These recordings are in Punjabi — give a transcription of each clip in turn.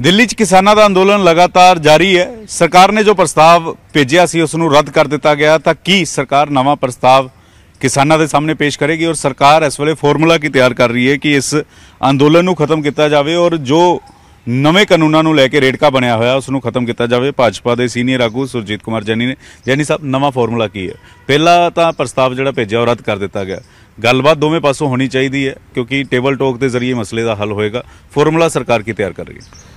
ਦਿੱਲੀ 'ਚ ਕਿਸਾਨਾਂ ਦਾ ਅੰਦੋਲਨ ਲਗਾਤਾਰ ਜਾਰੀ ਹੈ ਸਰਕਾਰ ਨੇ ਜੋ ਪ੍ਰਸਤਾਵ ਭੇਜਿਆ ਸੀ ਉਸ ਨੂੰ ਰੱਦ ਕਰ ਦਿੱਤਾ ਗਿਆ ਤਾਂ ਕੀ ਸਰਕਾਰ ਨਵਾਂ ਪ੍ਰਸਤਾਵ ਕਿਸਾਨਾਂ ਦੇ ਸਾਹਮਣੇ ਪੇਸ਼ ਕਰੇਗੀ ਔਰ ਸਰਕਾਰ ਇਸ ਵੇਲੇ ਫਾਰਮੂਲਾ ਕੀ ਤਿਆਰ ਕਰ ਰਹੀ ਹੈ ਕਿ ਇਸ ਅੰਦੋਲਨ ਨੂੰ ਖਤਮ ਕੀਤਾ ਜਾਵੇ ਔਰ ਜੋ ਨਵੇਂ ਕਾਨੂੰਨਾਂ ਨੂੰ ਲੈ ਕੇ ਰੇੜਕਾ ਬਣਿਆ ਹੋਇਆ ਉਸ ਨੂੰ ਖਤਮ ਕੀਤਾ ਜਾਵੇ ਭਾਜਪਾ ਦੇ ਸੀਨੀਅਰ ਆਗੂ ਸੁਰਜੀਤ ਕੁਮਾਰ ਜੈਨੀ ਨੇ ਜੈਨੀ ਸਾਹਿਬ ਨਵਾਂ ਫਾਰਮੂਲਾ ਕੀ ਹੈ ਪਹਿਲਾ ਤਾਂ ਪ੍ਰਸਤਾਵ ਜਿਹੜਾ ਭੇਜਿਆ ਉਹ ਰੱਦ ਕਰ ਦਿੱਤਾ ਗਿਆ ਗੱਲਬਾਤ ਦੋਵੇਂ ਪਾਸੋਂ ਹੋਣੀ ਚਾਹੀਦੀ ਹੈ ਕਿਉਂਕਿ ਟੇਬਲ ਟਾਕ ਦੇ ਜ਼ਰੀਏ ਮਸਲੇ ਦਾ ਹੱਲ ਹੋਏਗਾ ਫਾਰਮੂਲਾ ਸਰਕਾਰ ਕੀ ਤਿਆਰ ਕਰ ਰਹੀ ਹੈ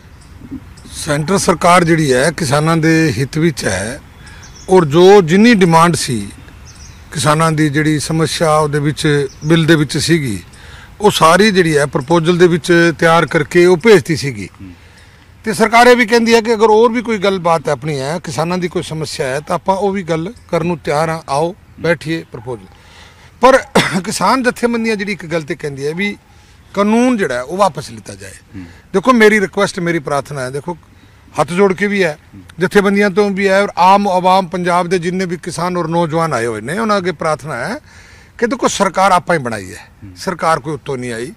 ਸੈਂਟਰ ਸਰਕਾਰ ਜਿਹੜੀ ਹੈ ਕਿਸਾਨਾਂ ਦੇ ਹਿੱਤ ਵਿੱਚ ਹੈ ਔਰ ਜੋ ਜਿੰਨੀ ਡਿਮਾਂਡ ਸੀ ਕਿਸਾਨਾਂ ਦੀ ਜਿਹੜੀ ਸਮੱਸਿਆ ਉਹਦੇ ਵਿੱਚ ਬਿੱਲ ਦੇ ਵਿੱਚ ਸੀਗੀ ਉਹ ਸਾਰੀ ਜਿਹੜੀ ਹੈ ਪ੍ਰਪੋਜ਼ਲ ਦੇ ਵਿੱਚ ਤਿਆਰ ਕਰਕੇ ਉਹ ਭੇਜਤੀ ਸੀਗੀ ਤੇ ਸਰਕਾਰ ਇਹ ਵੀ ਕਹਿੰਦੀ ਹੈ ਕਿ ਅਗਰ ਹੋਰ ਵੀ ਕੋਈ ਗੱਲ ਬਾਤ ਆਪਣੀ ਹੈ ਕਿਸਾਨਾਂ ਦੀ ਕੋਈ ਸਮੱਸਿਆ ਹੈ ਤਾਂ ਆਪਾਂ ਉਹ ਵੀ ਗੱਲ ਕਰਨ ਨੂੰ ਤਿਆਰ ਆ ਆਓ ਬੈਠੀਏ ਪ੍ਰਪੋਜ਼ਲ ਪਰ ਕਿਸਾਨ ਜਥੇਬੰਦੀਆਂ ਜਿਹੜੀ ਇੱਕ ਗੱਲ ਤੇ ਕਹਿੰਦੀ ਹੈ ਵੀ ਕਾਨੂੰਨ ਜਿਹੜਾ ਉਹ ਵਾਪਸ ਲਿੱਤਾ ਜਾਏ ਦੇਖੋ ਮੇਰੀ ਰਿਕੁਐਸਟ ਮੇਰੀ ਪ੍ਰਾਰਥਨਾ ਹੈ ਦੇਖੋ ਹੱਥ ਜੋੜ ਕੇ ਵੀ ਹੈ ਜਥੇਬੰਦੀਆਂ ਤੋਂ ਵੀ ਹੈ ਔਰ ਆਮ ਆਵਾਮ ਪੰਜਾਬ ਦੇ ਜਿੰਨੇ ਵੀ ਕਿਸਾਨ ਔਰ ਨੌਜਵਾਨ ਆਏ ਹੋਏ ਨੇ ਉਹਨਾਂ ਅੱਗੇ ਪ੍ਰਾਰਥਨਾ ਹੈ ਕਿ ਦੇਖੋ ਸਰਕਾਰ ਆਪਾਂ ਹੀ ਬਣਾਈ ਹੈ ਸਰਕਾਰ ਕੋਈ ਉੱਤੋਂ ਨਹੀਂ ਆਈ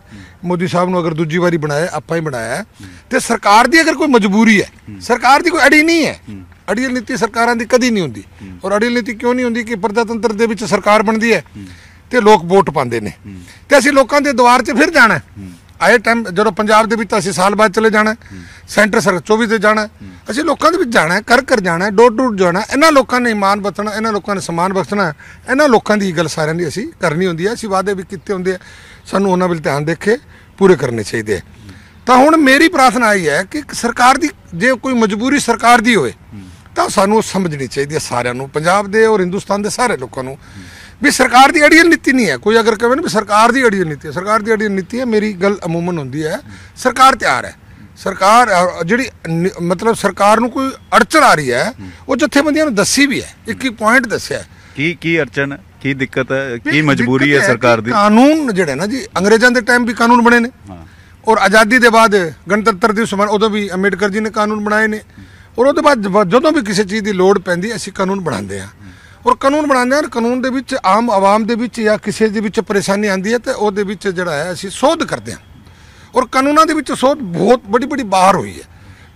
ਮੋਦੀ ਸਾਹਿਬ ਨੂੰ ਅਗਰ ਦੂਜੀ ਵਾਰੀ ਬਣਾਇਆ ਆਪਾਂ ਹੀ ਬਣਾਇਆ ਤੇ ਸਰਕਾਰ ਦੀ ਅਗਰ ਕੋਈ ਮਜਬੂਰੀ ਹੈ ਸਰਕਾਰ ਦੀ ਕੋਈ ਅੜੀ ਨਹੀਂ ਹੈ ਅੜੀਲ ਨੀਤੀ ਸਰਕਾਰਾਂ ਦੀ ਕਦੀ ਨਹੀਂ ਹੁੰਦੀ ਔਰ ਅੜੀਲ ਨੀਤੀ ਕਿਉਂ ਨਹੀਂ ਹੁੰਦੀ ਕਿ ਪ੍ਰਜਾਤੰਤਰ ਦੇ ਵਿੱਚ ਸਰਕਾਰ ਬਣਦੀ ਹੈ ਤੇ ਲੋਕ ਵੋਟ ਪਾਉਂਦੇ ਨੇ ਤੇ ਅਸੀਂ ਲੋਕਾਂ ਦੇ ਦਵਾਰ 'ਚ ਫਿਰ ਜਾਣਾ ਆਏ ਟਾਈਮ ਜਦੋਂ ਪੰਜਾਬ ਦੇ ਵਿੱਚ ਤਾਂ ਅਸੀਂ ਸਾਲ ਬਾਅਦ ਚਲੇ ਜਾਣਾ ਸੈਂਟਰ ਸਰ 24 ਤੇ ਜਾਣਾ ਅਸੀਂ ਲੋਕਾਂ ਦੇ ਵਿੱਚ ਜਾਣਾ ਕਰ ਕਰ ਜਾਣਾ ਡੋਰ ਡੋਰ ਜਾਣਾ ਇਹਨਾਂ ਲੋਕਾਂ ਨੇ ਇਮਾਨ ਬਤਣਾ ਇਹਨਾਂ ਲੋਕਾਂ ਨੇ ਸਮਾਨ ਬਖਸ਼ਣਾ ਇਹਨਾਂ ਲੋਕਾਂ ਦੀ ਗੱਲ ਸਾਰਿਆਂ ਦੀ ਅਸੀਂ ਕਰਨੀ ਹੁੰਦੀ ਹੈ ਅਸੀਂ ਵਾਅਦੇ ਵੀ ਕੀਤੇ ਹੁੰਦੇ ਆ ਸਾਨੂੰ ਉਹਨਾਂ ਵੱਲ ਧਿਆਨ ਦੇਖੇ ਪੂਰੇ ਕਰਨੇ ਚਾਹੀਦੇ ਤਾਂ ਹੁਣ ਮੇਰੀ ਪ੍ਰਾਰਥਨਾ ਆਈ ਹੈ ਕਿ ਸਰਕਾਰ ਦੀ ਜੇ ਕੋਈ ਮਜਬੂਰੀ ਸਰਕਾਰ ਦੀ ਹੋਵੇ ਤਾਂ ਸਾਨੂੰ ਸਮਝਣੀ ਚਾਹੀਦੀ ਹੈ ਸਾਰਿਆਂ ਨੂੰ ਪੰਜਾਬ ਦੇ ਔਰ ਹਿੰਦੁਸਤਾਨ ਦੇ ਸਾਰੇ ਲੋਕਾਂ ਨੂੰ ਵੀ ਸਰਕਾਰ ਦੀ ਅੜੀਅਲ ਨੀਤੀ ਨਹੀਂ ਹੈ ਕੋਈ ਅਗਰ ਕਹੇ ਨਾ ਵੀ ਸਰਕਾਰ ਦੀ ਅੜੀਅਲ ਨੀਤੀ ਹੈ ਸਰਕਾਰ ਦੀ ਅੜੀਅਲ ਨੀਤੀ ਹੈ ਮੇਰੀ ਗੱਲ ਅਮੂਮਨ ਹੁੰਦੀ ਹੈ ਸਰਕਾਰ ਤਿਆਰ ਹੈ ਸਰਕਾਰ ਜਿਹੜੀ ਮਤਲਬ ਸਰਕਾਰ ਨੂੰ ਕੋਈ ਅੜਚਣ ਆ ਰਹੀ ਹੈ ਉਹ ਜਥੇਬੰਦੀਆਂ ਨੂੰ ਦੱਸੀ ਵੀ ਹੈ ਇੱਕ ਹੀ ਪੁਆਇੰਟ ਦੱਸਿਆ ਕੀ ਕੀ ਅੜਚਣ ਕੀ ਦਿੱਕਤ ਹੈ ਕੀ ਮਜਬੂਰੀ ਹੈ ਸਰਕਾਰ ਦੀ ਕਾਨੂੰਨ ਜਿਹੜੇ ਨਾ ਜੀ ਅੰਗਰੇਜ਼ਾਂ ਦੇ ਟਾਈਮ ਵੀ ਕਾਨੂੰਨ ਬਣੇ ਨੇ ਔਰ ਆਜ਼ਾਦੀ ਦੇ ਬਾਅਦ ਗਣਤੰਤਰ ਦਿਵਸ ਸਮਾਂ ਉਦੋਂ ਵੀ ਅੰਮ੍ਰਿਤਕਰ ਜੀ ਨੇ ਕਾਨੂੰਨ ਬਣਾਏ ਨੇ ਔਰ ਉਹਦੇ ਬਾਅਦ ਜਦੋਂ ਵੀ ਕਿਸੇ ਚੀਜ਼ ਦੀ ਲੋੜ ਪੈਂਦੀ ਅਸੀਂ ਕਾਨੂੰਨ ਬਣਾਉਂਦੇ ਆ ਔਰ ਕਾਨੂੰਨ ਬਣਾਉਂਦੇ ਹਨ ਕਾਨੂੰਨ ਦੇ ਵਿੱਚ ਆਮ ਆਵਾਮ ਦੇ ਵਿੱਚ ਜਾਂ ਕਿਸੇ ਦੇ ਵਿੱਚ ਪਰੇਸ਼ਾਨੀ ਆਂਦੀ ਹੈ ਤੇ ਉਹਦੇ ਵਿੱਚ ਜਿਹੜਾ ਹੈ ਅਸੀਂ ਸੋਧ ਕਰਦੇ ਹਾਂ ਔਰ ਕਾਨੂੰਨਾਂ ਦੇ ਵਿੱਚ ਸੋਧ ਬਹੁਤ ਬੜੀ ਬੜੀ ਬਾਹਰ ਹੋਈ ਹੈ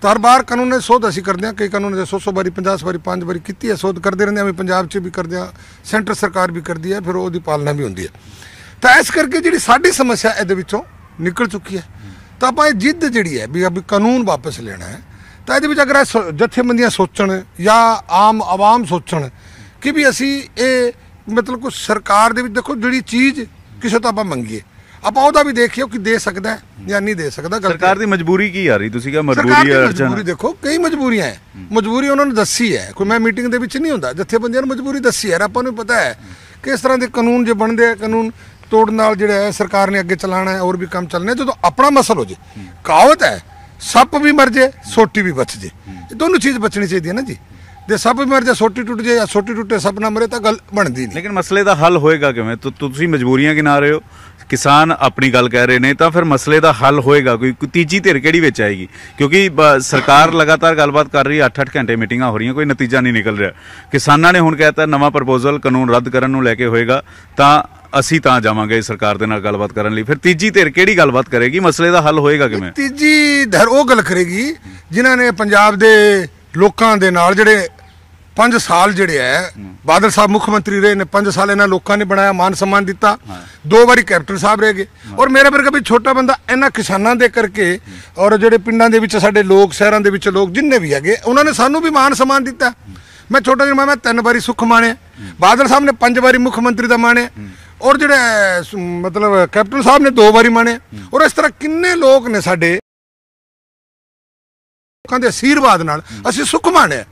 ਤਰ ਬਾਰ ਕਾਨੂੰਨ ਦੇ ਸੋਧ ਅਸੀਂ ਕਰਦੇ ਹਾਂ ਕਈ ਕਾਨੂੰਨ ਦੇ 100 ਵਾਰੀ 50 ਵਾਰੀ 5 ਵਾਰੀ ਕੀਤੀ ਹੈ ਸੋਧ ਕਰਦੇ ਰਹਿੰਦੇ ਹਾਂ ਪੰਜਾਬ 'ਚ ਵੀ ਕਰਦੇ ਹਾਂ ਸੈਂਟਰ ਸਰਕਾਰ ਵੀ ਕਰਦੀ ਹੈ ਫਿਰ ਉਹਦੀ ਪਾਲਣਾ ਵੀ ਹੁੰਦੀ ਹੈ ਤਾਂ ਇਸ ਕਰਕੇ ਜਿਹੜੀ ਸਾਡੀ ਸਮੱਸਿਆ ਇਹਦੇ ਵਿੱਚੋਂ ਨਿਕਲ ਚੁੱਕੀ ਹੈ ਤਾਂ ਆਪਾਂ ਇਹ ਜਿੱਦ ਜਿਹੜੀ ਹੈ ਵੀ ਅਭੀ ਕਾਨੂੰਨ ਵਾਪਸ ਲੈਣਾ ਹੈ ਤਾਂ ਇਹਦੇ ਵਿੱਚ ਅਗਰ ਜਥੇਬੰਦੀਆਂ ਸੋਚਣ ਜਾਂ ਆਮ ਆਵਾਮ ਸੋਚਣ ਕਿ ਵੀ ਅਸੀਂ ਇਹ ਮਤਲਬ ਕੋ ਸਰਕਾਰ ਦੇ ਵਿੱਚ ਦੇਖੋ ਜਿਹੜੀ ਚੀਜ਼ ਕਿਸੇ ਤੋਂ ਆਪਾਂ ਮੰਗੀਏ ਆਪਾਂ ਉਹਦਾ ਵੀ ਦੇਖਿਓ ਕਿ ਦੇ ਸਕਦਾ ਹੈ ਜਾਂ ਨਹੀਂ ਦੇ ਸਕਦਾ ਸਰਕਾਰ ਦੀ ਮਜਬੂਰੀ ਕੀ ਆ ਰਹੀ ਤੁਸੀਂ ਕਿਹਾ ਮਜਬੂਰੀ ਆ ਮਜਬੂਰੀ ਦੇਖੋ ਕਈ ਮਜਬੂਰੀਆਂ ਹੈ ਮਜਬੂਰੀ ਉਹਨਾਂ ਨੇ ਦੱਸੀ ਹੈ ਕੋਈ ਮੈਂ ਮੀਟਿੰਗ ਦੇ ਵਿੱਚ ਨਹੀਂ ਹੁੰਦਾ ਜਿੱਥੇ ਬੰਦਿਆਂ ਨੂੰ ਮਜਬੂਰੀ ਦੱਸੀ ਹੈ ਆਪਾਂ ਨੂੰ ਪਤਾ ਹੈ ਕਿ ਇਸ ਤਰ੍ਹਾਂ ਦੇ ਕਾਨੂੰਨ ਜੇ ਬਣਦੇ ਆ ਕਾਨੂੰਨ ਤੋੜਨ ਨਾਲ ਜਿਹੜਾ ਹੈ ਸਰਕਾਰ ਨੇ ਅੱਗੇ ਚਲਾਣਾ ਹੈ ਹੋਰ ਵੀ ਕੰਮ ਚੱਲਣੇ ਜਦੋਂ ਆਪਣਾ ਮਸਲ ਹੋ ਜੇ ਕਾਹਤ ਹੈ ਸੱਪ ਵੀ ਮਰ ਜੇ ਸੋਟੀ ਵੀ ਬਚ ਜੇ ਇਹ ਦੋਨੋਂ ਚੀਜ਼ ਬਚਣੀ ਚਾਹੀਦੀ ਹੈ ਨਾ ਜੀ ਜੇ ਸਭ ਮਰ ਜਾ ਸੋਟੀ ਟੁੱਟ ਜੇ ਜਾਂ ਸੋਟੀ ਟੁੱਟੇ ਸਭ ਨਾ ਮਰੇ ਤਾਂ ਗੱਲ ਬਣਦੀ ਨਹੀਂ ਲੇਕਿਨ ਮਸਲੇ ਦਾ ਹੱਲ ਹੋਏਗਾ ਕਿਵੇਂ ਤੁਸੀਂ ਮਜਬੂਰੀਆਂ ਕਿਨਾਰੇ ਹੋ ਕਿਸਾਨ ਆਪਣੀ ਗੱਲ ਕਹਿ ਰਹੇ ਨੇ ਤਾਂ ਫਿਰ ਮਸਲੇ ਦਾ ਹੱਲ ਹੋਏਗਾ ਕੋਈ ਤੀਜੀ ਧਿਰ ਕਿਹੜੀ ਵਿੱਚ ਆਏਗੀ ਕਿਉਂਕਿ ਸਰਕਾਰ ਲਗਾਤਾਰ ਗੱਲਬਾਤ ਕਰ ਰਹੀ 8-8 ਘੰਟੇ ਮੀਟਿੰਗਾਂ ਹੋ ਰਹੀਆਂ ਕੋਈ ਨਤੀਜਾ ਨਹੀਂ ਨਿਕਲ ਰਿਹਾ ਕਿਸਾਨਾਂ ਨੇ ਹੁਣ ਕਹਿਤਾ ਨਵਾਂ ਪ੍ਰਪੋਜ਼ਲ ਕਾਨੂੰਨ ਰੱਦ ਕਰਨ ਨੂੰ ਲੈ ਕੇ ਹੋਏਗਾ ਤਾਂ ਅਸੀਂ ਤਾਂ ਜਾਵਾਂਗੇ ਸਰਕਾਰ ਦੇ ਨਾਲ ਗੱਲਬਾਤ ਕਰਨ ਲਈ ਫਿਰ ਤੀਜੀ ਧਿਰ ਕਿਹੜੀ ਗੱਲਬਾਤ ਕਰੇਗੀ ਮਸਲੇ ਦਾ ਹੱਲ ਹੋਏਗਾ ਕਿਵੇਂ ਤੀਜੀ ਧਿਰ ਉਹ ਗੱਲ ਕਰੇਗੀ ਜਿਨ੍ਹਾਂ ਨੇ ਪੰਜਾਬ ਦੇ ਲੋਕਾਂ ਦੇ ਨਾਲ ਜਿਹੜੇ 5 ਸਾਲ ਜਿਹੜੇ ਐ ਬਾਦਲ ਸਾਹਿਬ ਮੁੱਖ ਮੰਤਰੀ ਰਹੇ ਨੇ 5 ਸਾਲ ਇਹਨਾਂ ਲੋਕਾਂ ਨੇ ਬਣਾਇਆ ਮਾਨ ਸਨਮਾਨ ਦਿੱਤਾ ਦੋ ਵਾਰੀ ਕੈਪਟਨ ਸਾਹਿਬ ਰਹੇ ਗਏ ਔਰ ਮੇਰੇ ਵਰਗਾ ਵੀ ਛੋਟਾ ਬੰਦਾ ਇਹਨਾਂ ਕਿਸਾਨਾਂ ਦੇ ਕਰਕੇ ਔਰ ਜਿਹੜੇ ਪਿੰਡਾਂ ਦੇ ਵਿੱਚ ਸਾਡੇ ਲੋਕ ਸ਼ਹਿਰਾਂ ਦੇ ਵਿੱਚ ਲੋਕ ਜਿੰਨੇ ਵੀ ਹੈਗੇ ਉਹਨਾਂ ਨੇ ਸਾਨੂੰ ਵੀ ਮਾਨ ਸਨਮਾਨ ਦਿੱਤਾ ਮੈਂ ਛੋਟਾ ਜਿਹਾ ਮੈਂ ਤਿੰਨ ਵਾਰੀ ਸੁੱਖ ਮਾਣਿਆ ਬਾਦਲ ਸਾਹਿਬ ਨੇ ਪੰਜ ਵਾਰੀ ਮੁੱਖ ਮੰਤਰੀ ਦਾ ਮਾਣਿਆ ਔਰ ਜਿਹੜੇ ਮਤਲਬ ਕੈਪਟਨ ਸਾਹਿਬ ਨੇ ਦੋ ਵਾਰੀ ਮਾਣਿਆ ਔਰ ਇਸ ਤਰ੍ਹਾਂ ਕਿੰਨੇ ਲੋਕ ਨੇ ਸਾਡੇ ਲੋਕਾਂ ਦੇ ਅਸੀਰਵਾਦ ਨਾਲ ਅਸੀਂ ਸੁਖ ਮਾਣਿਆ